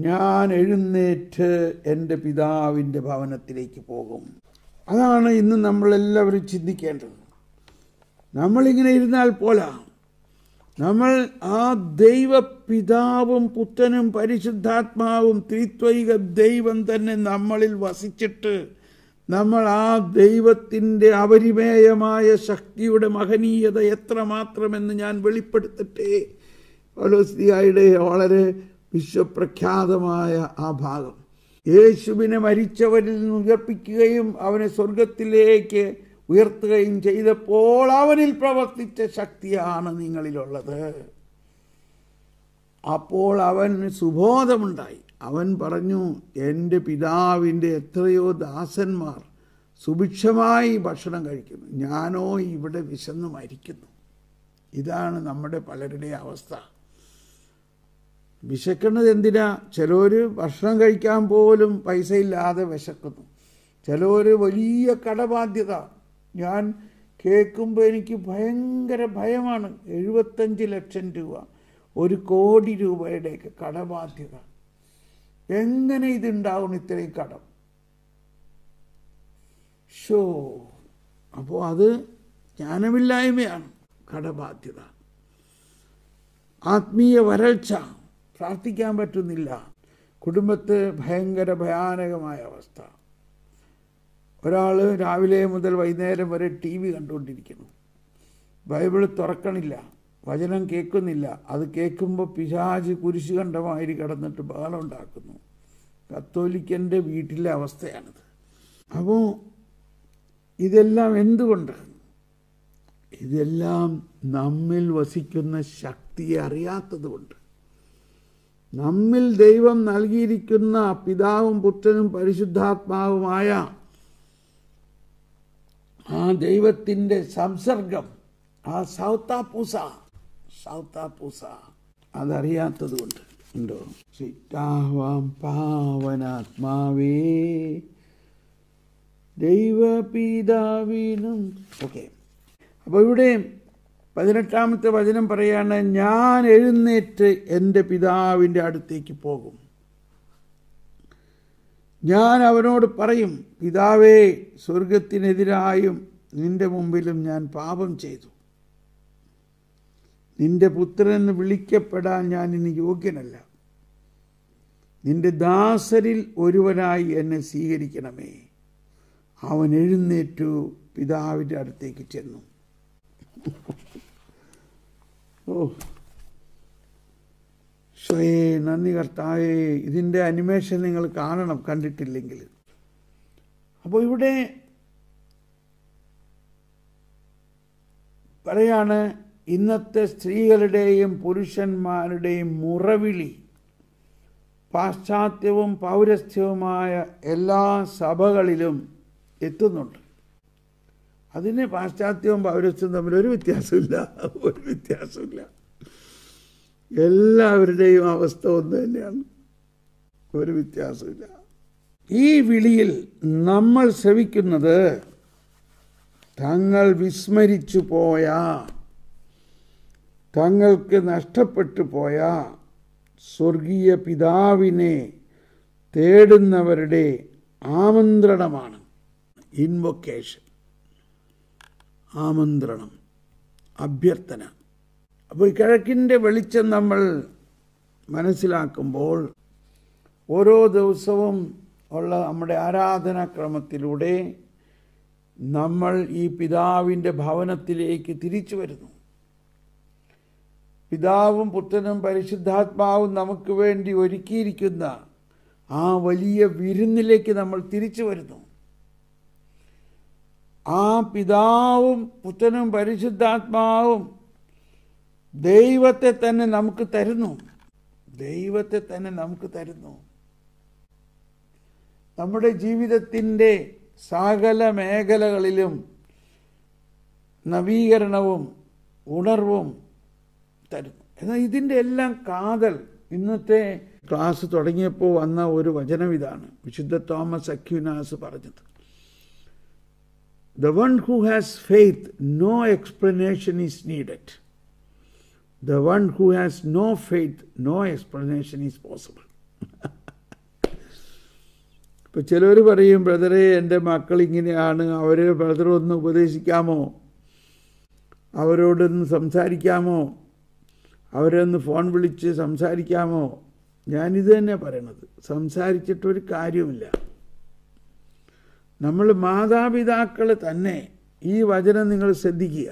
ഞാൻ എഴുന്നേറ്റ് എൻ്റെ പിതാവിൻ്റെ ഭവനത്തിലേക്ക് പോകും അതാണ് ഇന്ന് നമ്മളെല്ലാവരും ചിന്തിക്കേണ്ടത് നമ്മളിങ്ങനെ ഇരുന്നാൽ പോലാ നമ്മൾ ആ ദൈവ പിതാവും പുത്രനും പരിശുദ്ധാത്മാവും ത്രിത്വൈക ദൈവം തന്നെ നമ്മളിൽ വസിച്ചിട്ട് നമ്മൾ ആ ദൈവത്തിൻ്റെ അപരിമേയമായ ശക്തിയുടെ മഹനീയത എത്രമാത്രമെന്ന് ഞാൻ വെളിപ്പെടുത്തട്ടെ പലോസ്തിയായുടെ വളരെ വിശ്വപ്രഖ്യാതമായ ആ ഭാഗം യേശുവിനെ മരിച്ചവരിൽ നിന്ന് ഉയർപ്പിക്കുകയും അവനെ സ്വർഗത്തിലേക്ക് ഉയർത്തുകയും ചെയ്തപ്പോൾ അവനിൽ പ്രവർത്തിച്ച ശക്തിയാണ് നിങ്ങളിലുള്ളത് അപ്പോൾ അവന് സുബോധമുണ്ടായി അവൻ പറഞ്ഞു എൻ്റെ പിതാവിൻ്റെ എത്രയോ ദാസന്മാർ സുഭിക്ഷമായി ഭക്ഷണം കഴിക്കുന്നു ഞാനോ ഇവിടെ വിശന്നു മരിക്കുന്നു ഇതാണ് നമ്മുടെ പലരുടെ അവസ്ഥ വിശക്കുന്നത് എന്തിനാ ചിലർ ഭക്ഷണം കഴിക്കാൻ പോലും പൈസയില്ലാതെ വിശക്കുന്നു ചിലർ വലിയ കടബാധ്യത ഞാൻ കേൾക്കുമ്പോൾ എനിക്ക് ഭയങ്കര ഭയമാണ് എഴുപത്തഞ്ച് ലക്ഷം രൂപ ഒരു കോടി രൂപയുടെയൊക്കെ കടബാധ്യത എങ്ങനെ ഇതുണ്ടാവണം ഇത്രയും കടം ഷോ അപ്പോൾ അത് ജ്ഞാനമില്ലായ്മയാണ് കടബാധ്യത ആത്മീയ വരൾച്ച പ്രാർത്ഥിക്കാൻ പറ്റുന്നില്ല കുടുംബത്ത് ഭയങ്കര ഭയാനകമായ അവസ്ഥ ഒരാൾ രാവിലെ മുതൽ വൈകുന്നേരം വരെ ടി വി കണ്ടുകൊണ്ടിരിക്കുന്നു ബൈബിൾ തുറക്കണില്ല വചനം കേൾക്കുന്നില്ല അത് കേൾക്കുമ്പോൾ പിശാജ് കുരിശുകണ്ഠമായിരി കടന്നിട്ട് ഉണ്ടാക്കുന്നു കത്തോലിക്കൻ്റെ വീട്ടിലെ അവസ്ഥയാണിത് അപ്പോൾ ഇതെല്ലാം എന്തുകൊണ്ട് ഇതെല്ലാം നമ്മിൽ വസിക്കുന്ന ശക്തിയെ അറിയാത്തതുകൊണ്ട് നമ്മിൽ ദൈവം നൽകിയിരിക്കുന്ന പിതാവും പുത്രനും പരിശുദ്ധാത്മാവുമായ ആ ദൈവത്തിൻ്റെ സംസർഗം ആ സൗത്താപൂസ അതറിയാത്തത് കൊണ്ട് ഉണ്ടോ സിറ്റാവാം പാവനാത്മാവേ ദൈവപിതാവിനും ഓക്കെ അപ്പോൾ ഇവിടെ പതിനെട്ടാമത്തെ വചനം പറയാണ് ഞാൻ എഴുന്നേറ്റ് എൻ്റെ പിതാവിൻ്റെ അടുത്തേക്ക് പോകും ഞാൻ അവനോട് പറയും പിതാവേ സ്വർഗത്തിനെതിരായും നിന്റെ മുമ്പിലും ഞാൻ പാപം ചെയ്തു നിന്റെ പുത്രൻ വിളിക്കപ്പെടാൻ ഞാൻ ഇനി യോഗ്യനല്ല നിന്റെ ദാസരിൽ ഒരുവനായി എന്നെ സ്വീകരിക്കണമേ അവൻ എഴുന്നേറ്റു പിതാവിൻ്റെ അടുത്തേക്ക് ചെന്നു ഓ സ്വയേ നന്ദി കർത്താവേ ഇതിൻ്റെ അനിമേഷൻ നിങ്ങൾ കാണണം കണ്ടിട്ടില്ലെങ്കിൽ അപ്പോൾ ഇവിടെ പറയാണ് ഇന്നത്തെ സ്ത്രീകളുടെയും പുരുഷന്മാരുടെയും മുറവിളി പാശ്ചാത്യവും പൗരസ്ത്യവുമായ എല്ലാ സഭകളിലും എത്തുന്നുണ്ട് അതിന് പാശ്ചാത്യവും പൗരസ്ത്യവും തമ്മിൽ ഒരു വ്യത്യാസമില്ല ഒരു വ്യത്യാസമില്ല എല്ലാവരുടെയും അവസ്ഥ ഒന്ന് തന്നെയാണ് ഒരു വ്യത്യാസമില്ല ഈ വിളിയിൽ നമ്മൾ ശ്രവിക്കുന്നത് തങ്ങൾ വിസ്മരിച്ചു പോയാ തങ്ങൾക്ക് നഷ്ടപ്പെട്ടു പോയ സ്വർഗീയ പിതാവിനെ തേടുന്നവരുടെ ആമന്ത്രണമാണ് ഇൻവൊക്കേഷൻ ആമന്ത്രണം അഭ്യർത്ഥന അപ്പോൾ ഈ കിഴക്കിൻ്റെ വെളിച്ചം നമ്മൾ മനസ്സിലാക്കുമ്പോൾ ഓരോ ദിവസവും ഉള്ള നമ്മുടെ ആരാധനാക്രമത്തിലൂടെ നമ്മൾ ഈ പിതാവിൻ്റെ ഭവനത്തിലേക്ക് തിരിച്ചു വരുന്നു പിതാവും പുത്രനും പരിശുദ്ധാത്മാവും നമുക്ക് വേണ്ടി ഒരുക്കിയിരിക്കുന്ന ആ വലിയ വിരുന്നിലേക്ക് നമ്മൾ തിരിച്ചു വരുന്നു ആ പിതാവും പുത്രനും പരിശുദ്ധാത്മാവും ദൈവത്തെ തന്നെ നമുക്ക് തരുന്നു ദൈവത്തെ തന്നെ നമുക്ക് തരുന്നു നമ്മുടെ ജീവിതത്തിൻ്റെ സകല മേഖലകളിലും നവീകരണവും ഉണർവും തരുന്നു എന്നാൽ ഇതിൻ്റെ എല്ലാം കാതൽ ഇന്നത്തെ ക്ലാസ് തുടങ്ങിയപ്പോൾ വന്ന ഒരു വചനം ഇതാണ് വിശുദ്ധ തോമസ് അക്യുനാസ് പറഞ്ഞത് the one who has faith no explanation is needed the one who has no faith no explanation is possible ഇപ്പോൾ ചിലർ പറയും ബ്രദറെ എൻ്റെ മക്കൾ ഇങ്ങനെയാണ് അവരെ ബ്രദറൊന്ന് ഉപദേശിക്കാമോ അവരോടൊന്ന് സംസാരിക്കാമോ അവരൊന്ന് ഫോൺ വിളിച്ച് സംസാരിക്കാമോ ഞാനിത് തന്നെ പറയണത് സംസാരിച്ചിട്ടൊരു കാര്യമില്ല നമ്മൾ മാതാപിതാക്കൾ തന്നെ ഈ വചനം നിങ്ങൾ ശ്രദ്ധിക്കുക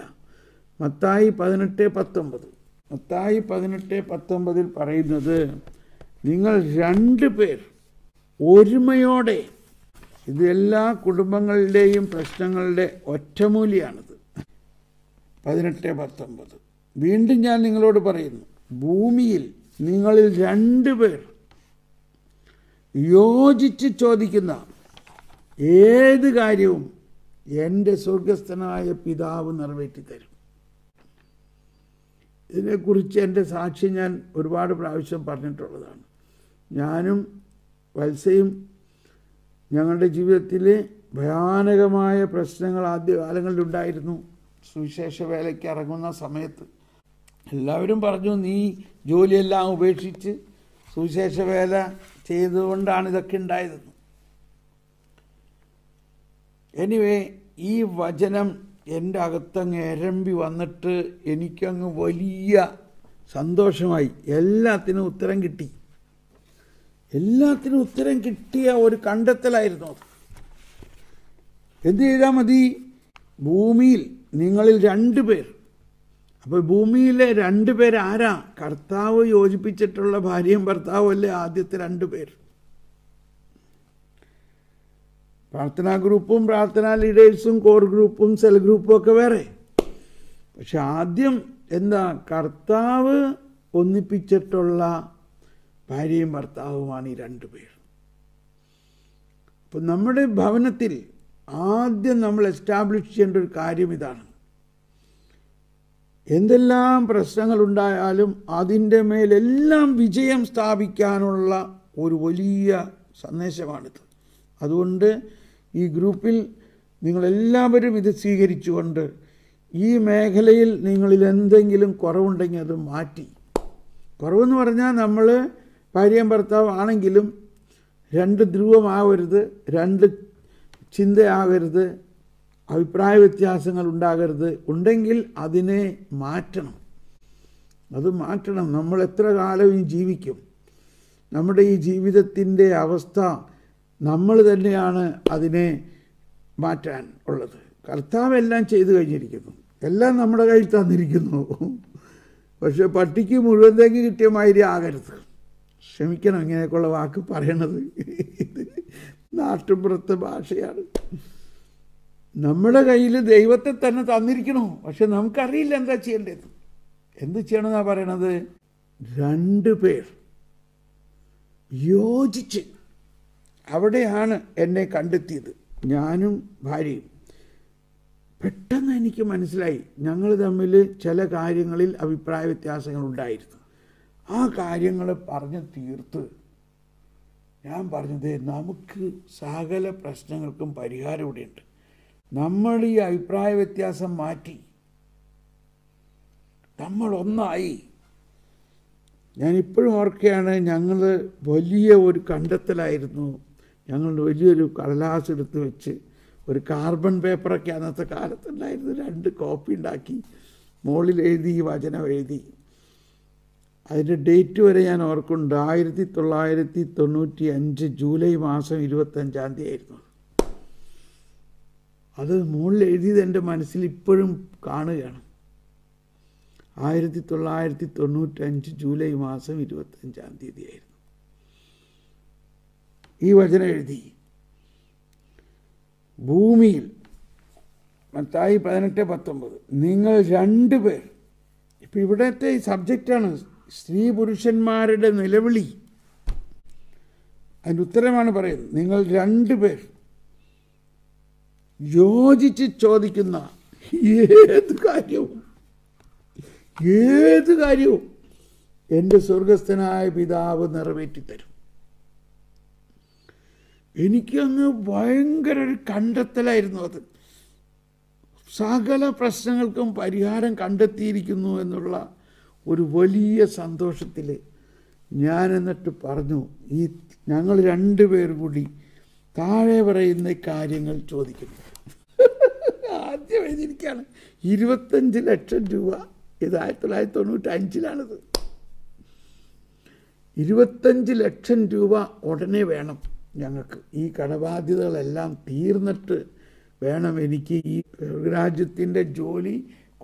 മത്തായി പതിനെട്ട് പത്തൊമ്പത് മത്തായി പതിനെട്ട് പത്തൊമ്പതിൽ പറയുന്നത് നിങ്ങൾ രണ്ട് പേർ ഒരുമയോടെ ഇത് എല്ലാ കുടുംബങ്ങളുടെയും പ്രശ്നങ്ങളുടെ ഒറ്റമൂലിയാണിത് പതിനെട്ട് പത്തൊമ്പത് വീണ്ടും ഞാൻ നിങ്ങളോട് പറയുന്നു ഭൂമിയിൽ നിങ്ങളിൽ രണ്ട് പേർ യോജിച്ച് ചോദിക്കുന്ന ഏത് കാര്യവും എൻ്റെ സ്വർഗസ്ഥനായ പിതാവ് നിറവേറ്റി തരും ഇതിനെക്കുറിച്ച് എൻ്റെ സാക്ഷി ഞാൻ ഒരുപാട് പ്രാവശ്യം പറഞ്ഞിട്ടുള്ളതാണ് ഞാനും വത്സയും ഞങ്ങളുടെ ജീവിതത്തിലെ ഭയാനകമായ പ്രശ്നങ്ങൾ ആദ്യകാലങ്ങളിലുണ്ടായിരുന്നു ഉണ്ടായിരുന്നു സുവിശേഷ വേലയ്ക്ക് ഇറങ്ങുന്ന സമയത്ത് എല്ലാവരും പറഞ്ഞു നീ ജോലിയെല്ലാം ഉപേക്ഷിച്ച് സുവിശേഷ വേല ചെയ്തുകൊണ്ടാണ് ഇതൊക്കെ ഉണ്ടായത് എനിവേ ഈ വചനം എൻ്റെ അകത്തങ്ങ് എരമ്പി വന്നിട്ട് എനിക്കങ്ങ് വലിയ സന്തോഷമായി എല്ലാത്തിനും ഉത്തരം കിട്ടി എല്ലാത്തിനും ഉത്തരം കിട്ടിയ ഒരു കണ്ടെത്തലായിരുന്നു അത് എന്ത് ചെയ്താൽ മതി ഭൂമിയിൽ നിങ്ങളിൽ രണ്ടു പേർ അപ്പോൾ ഭൂമിയിലെ രണ്ട് പേരാരാ കർത്താവ് യോജിപ്പിച്ചിട്ടുള്ള ഭാര്യയും ഭർത്താവും അല്ലേ ആദ്യത്തെ രണ്ട് പേർ പ്രാർത്ഥനാ ഗ്രൂപ്പും പ്രാർത്ഥനാ ലീഡേഴ്സും കോർ ഗ്രൂപ്പും സെൽ ഗ്രൂപ്പും ഒക്കെ വേറെ പക്ഷെ ആദ്യം എന്താ കർത്താവ് ഒന്നിപ്പിച്ചിട്ടുള്ള ഭാര്യയും ഭർത്താവുമാണ് ഈ രണ്ടു പേർ അപ്പം നമ്മുടെ ഭവനത്തിൽ ആദ്യം നമ്മൾ എസ്റ്റാബ്ലിഷ് ചെയ്യേണ്ട ഒരു കാര്യം ഇതാണ് എന്തെല്ലാം പ്രശ്നങ്ങളുണ്ടായാലും അതിൻ്റെ മേലെല്ലാം വിജയം സ്ഥാപിക്കാനുള്ള ഒരു വലിയ സന്ദേശമാണിത് അതുകൊണ്ട് ഈ ഗ്രൂപ്പിൽ നിങ്ങളെല്ലാവരും ഇത് സ്വീകരിച്ചുകൊണ്ട് ഈ മേഖലയിൽ നിങ്ങളിൽ എന്തെങ്കിലും കുറവുണ്ടെങ്കിൽ അത് മാറ്റി കുറവെന്ന് പറഞ്ഞാൽ നമ്മൾ ഭാര്യയും ഭർത്താവ് ആണെങ്കിലും രണ്ട് ധ്രുവമാവരുത് രണ്ട് ചിന്തയാകരുത് അഭിപ്രായ വ്യത്യാസങ്ങൾ ഉണ്ടാകരുത് ഉണ്ടെങ്കിൽ അതിനെ മാറ്റണം അത് മാറ്റണം നമ്മൾ എത്ര കാലം ജീവിക്കും നമ്മുടെ ഈ ജീവിതത്തിൻ്റെ അവസ്ഥ നമ്മൾ തന്നെയാണ് അതിനെ മാറ്റാൻ ഉള്ളത് കർത്താവ് എല്ലാം ചെയ്തു കഴിഞ്ഞിരിക്കുന്നു എല്ലാം നമ്മുടെ കയ്യിൽ തന്നിരിക്കുന്നു പക്ഷെ പട്ടിക്ക് മുഴുവൻ തേങ്ങ് കിട്ടിയ മാതിരി ആകരുത് ക്ഷമിക്കണം ഇങ്ങനെയൊക്കെയുള്ള വാക്ക് പറയണത് നാട്ടുപുറത്തെ ഭാഷയാണ് നമ്മുടെ കയ്യിൽ ദൈവത്തെ തന്നെ തന്നിരിക്കണോ പക്ഷെ നമുക്കറിയില്ല എന്താ ചെയ്യേണ്ടത് എന്ത് ചെയ്യണമെന്നാണ് പറയണത് രണ്ട് പേർ യോജിച്ച് അവിടെയാണ് എന്നെ കണ്ടെത്തിയത് ഞാനും ഭാര്യയും പെട്ടെന്ന് എനിക്ക് മനസ്സിലായി ഞങ്ങൾ തമ്മിൽ ചില കാര്യങ്ങളിൽ അഭിപ്രായ വ്യത്യാസങ്ങൾ ഉണ്ടായിരുന്നു ആ കാര്യങ്ങൾ പറഞ്ഞ് തീർത്ത് ഞാൻ പറഞ്ഞത് നമുക്ക് സകല പ്രശ്നങ്ങൾക്കും പരിഹാരം ഇവിടെയുണ്ട് നമ്മൾ ഈ അഭിപ്രായ വ്യത്യാസം മാറ്റി നമ്മൾ ഒന്നായി ഞാനിപ്പോഴും ഓർക്കുകയാണ് ഞങ്ങൾ വലിയ ഒരു കണ്ടെത്തലായിരുന്നു ഞങ്ങൾ വലിയൊരു കടലാസ് എടുത്ത് വെച്ച് ഒരു കാർബൺ പേപ്പറൊക്കെ അന്നത്തെ കാലത്തുണ്ടായിരുന്നു രണ്ട് കോപ്പി ഉണ്ടാക്കി മുകളിൽ എഴുതി വചനം എഴുതി അതിൻ്റെ ഡേറ്റ് വരെ ഞാൻ ഓർക്കുന്നുണ്ട് ആയിരത്തി തൊള്ളായിരത്തി തൊണ്ണൂറ്റി അഞ്ച് ജൂലൈ മാസം ഇരുപത്തഞ്ചാം തീയതി ആയിരുന്നു അത് മുകളിൽ എഴുതിയത് എൻ്റെ മനസ്സിൽ ഇപ്പോഴും കാണുകയാണ് ആയിരത്തി തൊള്ളായിരത്തി തൊണ്ണൂറ്റഞ്ച് ജൂലൈ മാസം ഇരുപത്തഞ്ചാം തീയതിയായിരുന്നു ഈ വചനം എഴുതി ഭൂമിയിൽ മത്തായി പതിനെട്ട് പത്തൊമ്പത് നിങ്ങൾ രണ്ട് പേർ ഇപ്പം ഇവിടത്തെ സബ്ജക്റ്റാണ് സ്ത്രീ പുരുഷന്മാരുടെ നിലവിളി അതിൻ്റെ ഉത്തരമാണ് പറയുന്നത് നിങ്ങൾ രണ്ട് പേർ യോജിച്ച് ചോദിക്കുന്ന ഏത് കാര്യവും ഏത് കാര്യവും എൻ്റെ സ്വർഗസ്ഥനായ പിതാവ് നിറവേറ്റിത്തരും എനിക്കങ്ങ് ഭയങ്കര ഒരു കണ്ടെത്തലായിരുന്നു അത് സകല പ്രശ്നങ്ങൾക്കും പരിഹാരം കണ്ടെത്തിയിരിക്കുന്നു എന്നുള്ള ഒരു വലിയ സന്തോഷത്തിൽ ഞാൻ എന്നിട്ട് പറഞ്ഞു ഈ ഞങ്ങൾ രണ്ടുപേർ കൂടി താഴെ പറയുന്ന കാര്യങ്ങൾ ചോദിക്കുന്നു പദ്യം എഴുതിയിരിക്കുകയാണ് ഇരുപത്തഞ്ച് ലക്ഷം രൂപ ഇത് ആയിരത്തി തൊള്ളായിരത്തി തൊണ്ണൂറ്റി അഞ്ചിലാണിത് ഇരുപത്തഞ്ച് ലക്ഷം രൂപ ഉടനെ വേണം ഞങ്ങൾക്ക് ഈ കടബാധ്യതകളെല്ലാം തീർന്നിട്ട് വേണം എനിക്ക് ഈ രാജ്യത്തിൻ്റെ ജോലി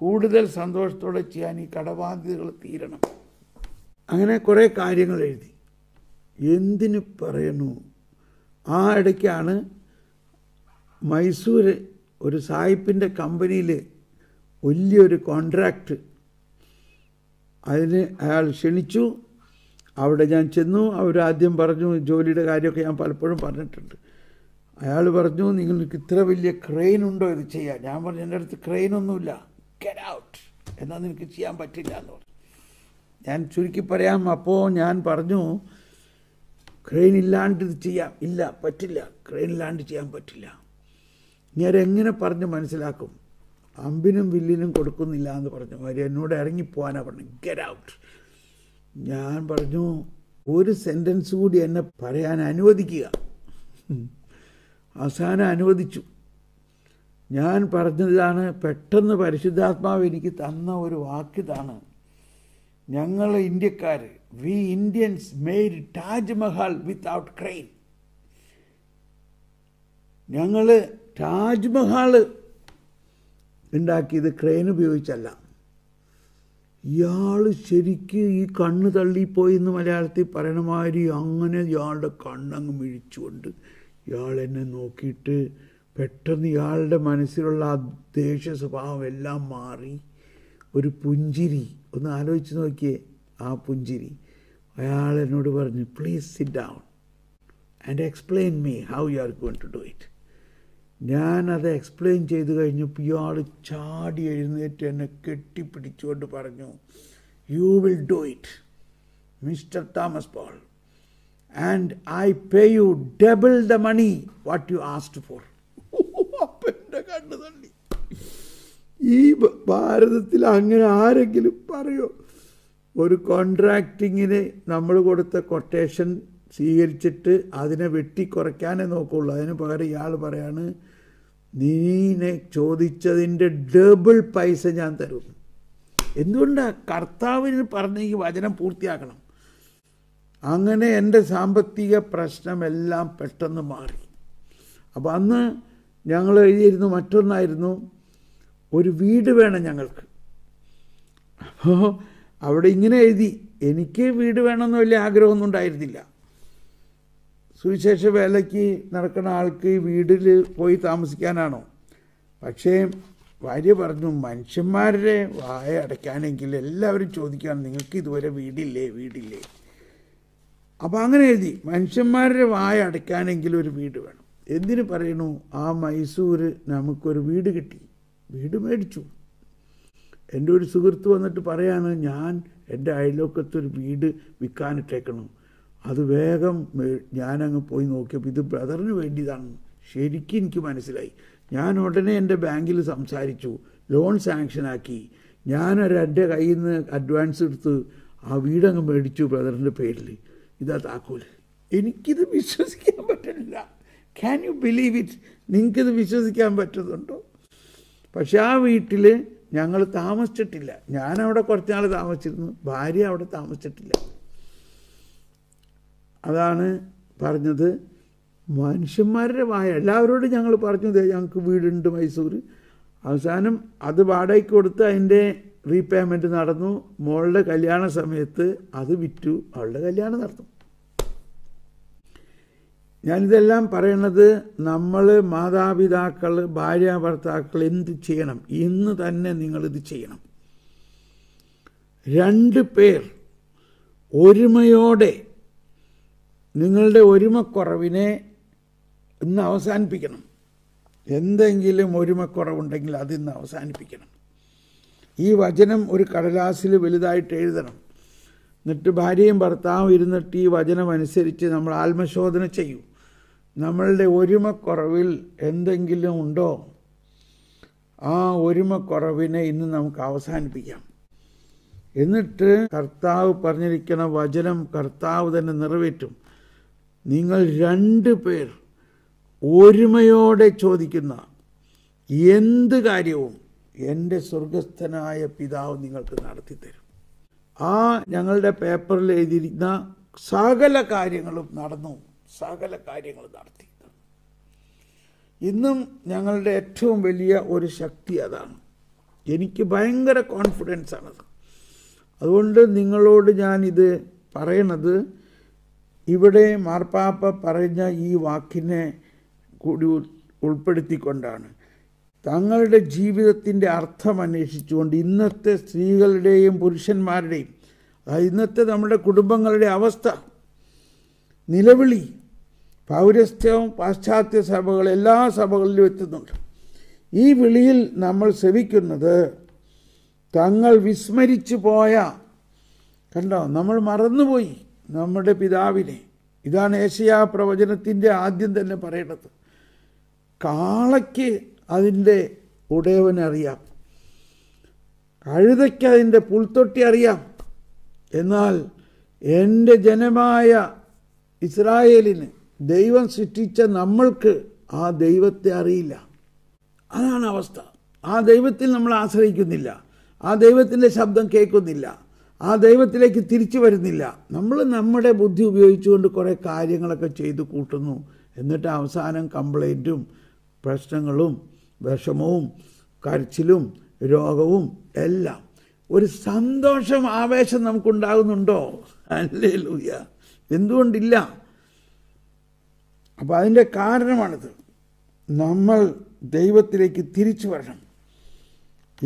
കൂടുതൽ സന്തോഷത്തോടെ ചെയ്യാൻ ഈ കടബാധ്യതകൾ തീരണം അങ്ങനെ കുറേ കാര്യങ്ങൾ എഴുതി എന്തിനു പറയുന്നു ആ ഇടയ്ക്കാണ് മൈസൂർ ഒരു സായിപ്പിൻ്റെ കമ്പനിയിൽ വലിയൊരു കോൺട്രാക്റ്റ് അതിന് അയാൾ ക്ഷണിച്ചു അവിടെ ഞാൻ ചെന്നു അവരാദ്യം പറഞ്ഞു ജോലിയുടെ കാര്യമൊക്കെ ഞാൻ പലപ്പോഴും പറഞ്ഞിട്ടുണ്ട് അയാൾ പറഞ്ഞു നിങ്ങൾക്ക് ഇത്ര വലിയ ക്രെയിൻ ഉണ്ടോ ഇത് ചെയ്യാൻ ഞാൻ പറഞ്ഞു എൻ്റെ അടുത്ത് ക്രെയിൻ ഒന്നുമില്ല ഔട്ട് എന്നാൽ നിനക്ക് ചെയ്യാൻ പറ്റില്ല എന്ന് പറഞ്ഞു ഞാൻ ചുരുക്കി പറയാം അപ്പോൾ ഞാൻ പറഞ്ഞു ക്രെയിൻ ഇല്ലാണ്ട് ഇത് ചെയ്യാം ഇല്ല പറ്റില്ല ക്രെയിൻ ഇല്ലാണ്ട് ചെയ്യാൻ പറ്റില്ല ഞാൻ എങ്ങനെ പറഞ്ഞ് മനസ്സിലാക്കും അമ്പിനും വില്ലിനും കൊടുക്കുന്നില്ല എന്ന് പറഞ്ഞു അവർ എന്നോട് ഇറങ്ങിപ്പോവാനാണ് പറഞ്ഞു ഗെറ്റ് ഔട്ട് ഞാൻ പറഞ്ഞു ഒരു സെൻറ്റൻസ് കൂടി എന്നെ പറയാൻ അനുവദിക്കുക അവസാനം അനുവദിച്ചു ഞാൻ പറഞ്ഞതാണ് പെട്ടെന്ന് പരിശുദ്ധാത്മാവ് എനിക്ക് തന്ന ഒരു വാക്കിതാണ് ഞങ്ങൾ ഇന്ത്യക്കാർ we Indians made Taj Mahal without crane ഞങ്ങൾ താജ്മഹാള് ഉണ്ടാക്കിയത് ക്രെയിൻ ഉപയോഗിച്ചല്ല ഇയാൾ ശരിക്ക് ഈ കണ്ണ് തള്ളിപ്പോയിന്ന് മലയാളത്തിൽ പറയണ മാതിരി അങ്ങനെ ഇയാളുടെ കണ്ണങ്ങ് മിഴിച്ചുകൊണ്ട് ഇയാൾ എന്നെ നോക്കിയിട്ട് പെട്ടെന്ന് ഇയാളുടെ മനസ്സിലുള്ള ആ ദേഷ്യ സ്വഭാവം എല്ലാം മാറി ഒരു പുഞ്ചിരി ഒന്ന് ആലോചിച്ച് നോക്കിയേ ആ പുഞ്ചിരി അയാൾ എന്നോട് പറഞ്ഞു please sit down and explain me how you are going to do it ഞാനത് എക്സ്പ്ലെയിൻ ചെയ്ത് കഴിഞ്ഞപ്പോൾ ഇയാൾ ചാടി എഴുന്നേറ്റ് എന്നെ കെട്ടിപ്പിടിച്ചുകൊണ്ട് പറഞ്ഞു you will do it mister Thomas Paul and I pay you double the money what you asked for അപ്പൻ്റെ കണ്ണു തള്ളി ഈ ഭാരതത്തിൽ അങ്ങനെ ആരെങ്കിലും പറയോ ഒരു കോൺട്രാക്ടിങ്ങിന് നമ്മൾ കൊടുത്ത കൊട്ടേഷൻ സ്വീകരിച്ചിട്ട് അതിനെ വെട്ടിക്കുറയ്ക്കാനേ നോക്കുകയുള്ളൂ അതിന് പകരം ഇയാൾ പറയാണ് നീനെ ചോദിച്ചതിൻ്റെ ഡബിൾ പൈസ ഞാൻ തരും എന്തുകൊണ്ടാണ് കർത്താവിന് പറഞ്ഞ ഈ വചനം പൂർത്തിയാക്കണം അങ്ങനെ എൻ്റെ സാമ്പത്തിക പ്രശ്നമെല്ലാം പെട്ടെന്ന് മാറി അപ്പോൾ അന്ന് ഞങ്ങൾ എഴുതിയിരുന്നു മറ്റൊന്നായിരുന്നു ഒരു വീട് വേണം ഞങ്ങൾക്ക് അപ്പോൾ അവിടെ ഇങ്ങനെ എഴുതി എനിക്ക് വീട് വേണമെന്ന് വലിയ ആഗ്രഹമൊന്നും ഉണ്ടായിരുന്നില്ല സുവിശേഷ വേലയ്ക്ക് നടക്കുന്ന ആൾക്ക് വീട്ടിൽ പോയി താമസിക്കാനാണോ പക്ഷേ ഭാര്യ പറഞ്ഞു മനുഷ്യന്മാരുടെ വായ അടയ്ക്കാനെങ്കിൽ എല്ലാവരും ചോദിക്കുകയാണ് നിങ്ങൾക്ക് ഇതുവരെ വീടില്ലേ വീടില്ലേ അപ്പോൾ അങ്ങനെ എഴുതി മനുഷ്യന്മാരുടെ വായ അടയ്ക്കാനെങ്കിൽ ഒരു വീട് വേണം എന്തിനു പറയണു ആ മൈസൂർ നമുക്കൊരു വീട് കിട്ടി വീട് മേടിച്ചു എൻ്റെ ഒരു സുഹൃത്ത് വന്നിട്ട് പറയാണ് ഞാൻ എൻ്റെ അയൽവക്കത്തൊരു വീട് വിൽക്കാനിട്ടേക്കണം അത് വേഗം ഞാനങ്ങ് പോയി നോക്കിയപ്പോൾ ഇത് ബ്രദറിന് വേണ്ടിയതാണ് ശരിക്കും എനിക്ക് മനസ്സിലായി ഞാൻ ഉടനെ എൻ്റെ ബാങ്കിൽ സംസാരിച്ചു ലോൺ സാങ്ഷനാക്കി ഞാനൊരു എൻ്റെ കയ്യിൽ നിന്ന് അഡ്വാൻസ് എടുത്ത് ആ വീടങ്ങ് മേടിച്ചു ബ്രദറിൻ്റെ പേരിൽ ഇതാ താക്കോൽ എനിക്കിത് വിശ്വസിക്കാൻ പറ്റില്ല ക്യാൻ യു ബിലീവ് ഇറ്റ് നിങ്ങൾക്കിത് വിശ്വസിക്കാൻ പറ്റുന്നുണ്ടോ പക്ഷെ ആ വീട്ടിൽ ഞങ്ങൾ താമസിച്ചിട്ടില്ല ഞാനവിടെ കുറച്ച് നാൾ താമസിച്ചിരുന്നു ഭാര്യ അവിടെ താമസിച്ചിട്ടില്ല അതാണ് പറഞ്ഞത് മനുഷ്യന്മാരുടെ വായ എല്ലാവരോടും ഞങ്ങൾ പറഞ്ഞു ഞങ്ങൾക്ക് വീടുണ്ട് മൈസൂർ അവസാനം അത് വാടകയ്ക്ക് കൊടുത്ത് അതിൻ്റെ റീപേയ്മെൻറ്റ് നടന്നു മോളുടെ കല്യാണ സമയത്ത് അത് വിറ്റു അവളുടെ കല്യാണം നടന്നു ഞാനിതെല്ലാം പറയണത് നമ്മൾ മാതാപിതാക്കൾ ഭാര്യ ഭർത്താക്കൾ എന്ത് ചെയ്യണം ഇന്ന് തന്നെ നിങ്ങളിത് ചെയ്യണം രണ്ട് പേർ ഒരുമയോടെ നിങ്ങളുടെ ഒരുമക്കുറവിനെ ഇന്ന് അവസാനിപ്പിക്കണം എന്തെങ്കിലും ഒരുമക്കുറവുണ്ടെങ്കിൽ അതിന്ന് അവസാനിപ്പിക്കണം ഈ വചനം ഒരു കടലാസിൽ വലുതായിട്ട് എഴുതണം എന്നിട്ട് ഭാര്യയും ഭർത്താവും ഇരുന്നിട്ട് ഈ വചനം അനുസരിച്ച് നമ്മൾ ആത്മശോധന ചെയ്യൂ നമ്മളുടെ ഒരുമക്കുറവിൽ എന്തെങ്കിലും ഉണ്ടോ ആ ഒരുമക്കുറവിനെ ഇന്ന് നമുക്ക് അവസാനിപ്പിക്കാം എന്നിട്ട് കർത്താവ് പറഞ്ഞിരിക്കുന്ന വചനം കർത്താവ് തന്നെ നിറവേറ്റും നിങ്ങൾ രണ്ട് പേർ ഒരുമയോടെ ചോദിക്കുന്ന എന്ത് കാര്യവും എൻ്റെ സ്വർഗസ്ഥനായ പിതാവ് നിങ്ങൾക്ക് നടത്തിത്തരും ആ ഞങ്ങളുടെ പേപ്പറിൽ എഴുതിയിരുന്ന സകല കാര്യങ്ങളും നടന്നു സകല കാര്യങ്ങളും നടത്തി ഇന്നും ഞങ്ങളുടെ ഏറ്റവും വലിയ ഒരു ശക്തി അതാണ് എനിക്ക് ഭയങ്കര കോൺഫിഡൻസ് ആണത് അതുകൊണ്ട് നിങ്ങളോട് ഞാനിത് പറയണത് ഇവിടെ മാർപ്പാപ്പ പറഞ്ഞ ഈ വാക്കിനെ കൂടി ഉൾപ്പെടുത്തിക്കൊണ്ടാണ് തങ്ങളുടെ ജീവിതത്തിൻ്റെ അർത്ഥം അന്വേഷിച്ചുകൊണ്ട് ഇന്നത്തെ സ്ത്രീകളുടെയും പുരുഷന്മാരുടെയും ഇന്നത്തെ നമ്മുടെ കുടുംബങ്ങളുടെ അവസ്ഥ നിലവിളി പൗരസ്ത്യവും പാശ്ചാത്യ സഭകൾ എല്ലാ സഭകളിലും എത്തുന്നുണ്ട് ഈ വിളിയിൽ നമ്മൾ ശ്രവിക്കുന്നത് തങ്ങൾ വിസ്മരിച്ചു പോയ കണ്ടോ നമ്മൾ മറന്നുപോയി നമ്മുടെ പിതാവിനെ ഇതാണ് ഏഷ്യ പ്രവചനത്തിൻ്റെ ആദ്യം തന്നെ പറയേണ്ടത് കാളയ്ക്ക് അതിൻ്റെ ഉടയവനറിയാം കഴുതയ്ക്ക് അതിൻ്റെ പുൽത്തൊട്ടി അറിയാം എന്നാൽ എൻ്റെ ജനമായ ഇസ്രായേലിന് ദൈവം സൃഷ്ടിച്ച നമ്മൾക്ക് ആ ദൈവത്തെ അറിയില്ല അതാണ് അവസ്ഥ ആ ദൈവത്തിൽ നമ്മൾ ആശ്രയിക്കുന്നില്ല ആ ദൈവത്തിൻ്റെ ശബ്ദം കേൾക്കുന്നില്ല ആ ദൈവത്തിലേക്ക് തിരിച്ചു വരുന്നില്ല നമ്മൾ നമ്മുടെ ബുദ്ധി ഉപയോഗിച്ചുകൊണ്ട് കുറേ കാര്യങ്ങളൊക്കെ ചെയ്തു കൂട്ടുന്നു എന്നിട്ട് അവസാനം കംപ്ലൈൻറ്റും പ്രശ്നങ്ങളും വിഷമവും കരച്ചിലും രോഗവും എല്ലാം ഒരു സന്തോഷം ആവേശം നമുക്കുണ്ടാകുന്നുണ്ടോ അല്ലേ ലൂയ എന്തുകൊണ്ടില്ല അപ്പോൾ അതിൻ്റെ കാരണമാണിത് നമ്മൾ ദൈവത്തിലേക്ക് തിരിച്ചു വരണം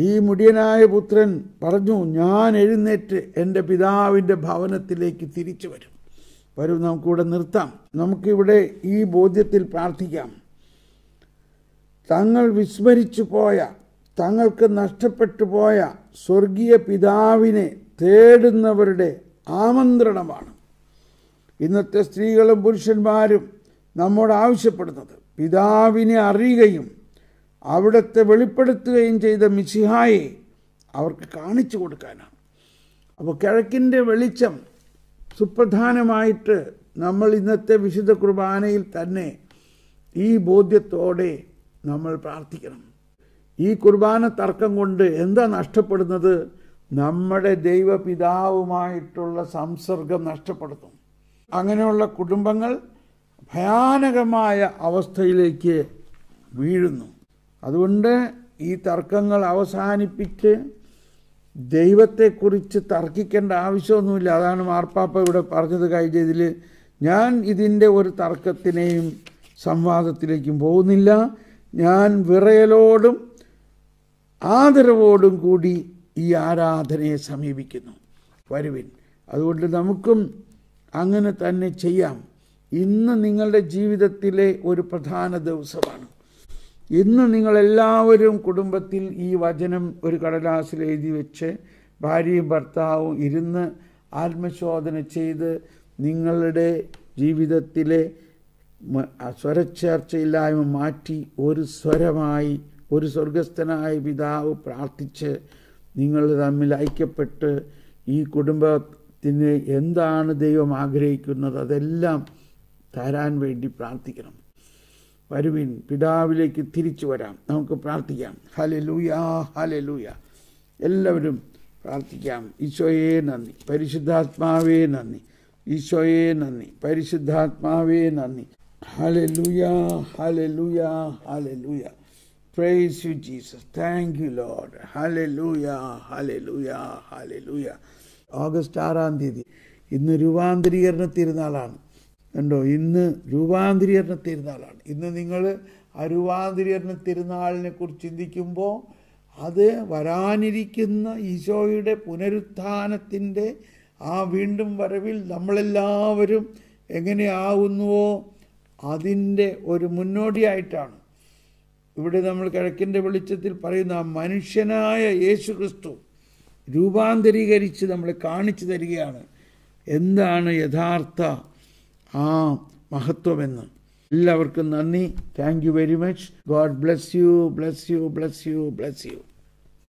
ഈ മുടിയനായ പുത്രൻ പറഞ്ഞു ഞാൻ എഴുന്നേറ്റ് എൻ്റെ പിതാവിൻ്റെ ഭവനത്തിലേക്ക് തിരിച്ചു വരും വരും നമുക്കിവിടെ നിർത്താം നമുക്കിവിടെ ഈ ബോധ്യത്തിൽ പ്രാർത്ഥിക്കാം തങ്ങൾ വിസ്മരിച്ചു പോയ തങ്ങൾക്ക് നഷ്ടപ്പെട്ടു പോയ സ്വർഗീയ പിതാവിനെ തേടുന്നവരുടെ ആമന്ത്രണമാണ് ഇന്നത്തെ സ്ത്രീകളും പുരുഷന്മാരും നമ്മോട് ആവശ്യപ്പെടുന്നത് പിതാവിനെ അറിയുകയും അവിടുത്തെ വെളിപ്പെടുത്തുകയും ചെയ്ത മിശിഹായെ അവർക്ക് കാണിച്ചു കൊടുക്കാനാണ് അപ്പോൾ കിഴക്കിൻ്റെ വെളിച്ചം സുപ്രധാനമായിട്ട് നമ്മൾ ഇന്നത്തെ വിശുദ്ധ കുർബാനയിൽ തന്നെ ഈ ബോധ്യത്തോടെ നമ്മൾ പ്രാർത്ഥിക്കണം ഈ കുർബാന തർക്കം കൊണ്ട് എന്താ നഷ്ടപ്പെടുന്നത് നമ്മുടെ ദൈവപിതാവുമായിട്ടുള്ള സംസർഗം നഷ്ടപ്പെടുത്തും അങ്ങനെയുള്ള കുടുംബങ്ങൾ ഭയാനകമായ അവസ്ഥയിലേക്ക് വീഴുന്നു അതുകൊണ്ട് ഈ തർക്കങ്ങൾ അവസാനിപ്പിച്ച് ദൈവത്തെക്കുറിച്ച് തർക്കിക്കേണ്ട ആവശ്യമൊന്നുമില്ല അതാണ് മാർപ്പാപ്പ ഇവിടെ പറഞ്ഞത് കഴിഞ്ഞതിൽ ഞാൻ ഇതിൻ്റെ ഒരു തർക്കത്തിനെയും സംവാദത്തിലേക്കും പോകുന്നില്ല ഞാൻ വിറയലോടും ആദരവോടും കൂടി ഈ ആരാധനയെ സമീപിക്കുന്നു വരുവിൻ അതുകൊണ്ട് നമുക്കും അങ്ങനെ തന്നെ ചെയ്യാം ഇന്ന് നിങ്ങളുടെ ജീവിതത്തിലെ ഒരു പ്രധാന ദിവസമാണ് ഇന്ന് നിങ്ങളെല്ലാവരും കുടുംബത്തിൽ ഈ വചനം ഒരു കടലാസിൽ എഴുതി വെച്ച് ഭാര്യയും ഭർത്താവും ഇരുന്ന് ആത്മശോധന ചെയ്ത് നിങ്ങളുടെ ജീവിതത്തിലെ സ്വരച്ചേർച്ചയില്ലായ്മ മാറ്റി ഒരു സ്വരമായി ഒരു സ്വർഗസ്ഥനായ പിതാവ് പ്രാർത്ഥിച്ച് നിങ്ങൾ തമ്മിൽ ഐക്യപ്പെട്ട് ഈ കുടുംബത്തിന് എന്താണ് ദൈവം ആഗ്രഹിക്കുന്നത് അതെല്ലാം തരാൻ വേണ്ടി പ്രാർത്ഥിക്കണം വരുവിൻ പിതാവിലേക്ക് തിരിച്ചു വരാം നമുക്ക് പ്രാർത്ഥിക്കാം ഹലെ ലൂയ ഹലെ ലൂയ എല്ലാവരും പ്രാർത്ഥിക്കാം ഈശോയെ നന്ദി പരിശുദ്ധാത്മാവേ നന്ദി ഈശോയെ നന്ദി പരിശുദ്ധാത്മാവേ നന്ദി ഹലെ hallelujah hallelujah hallelujah praise you Jesus thank you Lord hallelujah ഹലെ ഹലെ ഓഗസ്റ്റ് ആറാം തീയതി ഇന്ന് രൂപാന്തരീകരണ തിരുനാളാണ് കണ്ടോ ഇന്ന് രൂപാന്തരീകരണ തിരുനാളാണ് ഇന്ന് നിങ്ങൾ ആ രൂപാന്തരീകരണ തിരുനാളിനെ കുറിച്ച് ചിന്തിക്കുമ്പോൾ അത് വരാനിരിക്കുന്ന ഈശോയുടെ പുനരുത്ഥാനത്തിൻ്റെ ആ വീണ്ടും വരവിൽ നമ്മളെല്ലാവരും എങ്ങനെയാവുന്നുവോ അതിൻ്റെ ഒരു മുന്നോടിയായിട്ടാണ് ഇവിടെ നമ്മൾ കിഴക്കിൻ്റെ വെളിച്ചത്തിൽ പറയുന്ന മനുഷ്യനായ യേശു ക്രിസ്തു രൂപാന്തരീകരിച്ച് നമ്മളെ കാണിച്ചു തരികയാണ് എന്താണ് യഥാർത്ഥ ആ മഹത്വമെന്ന് എല്ലാവർക്കും നന്ദി thank you very much God bless you bless you bless you bless U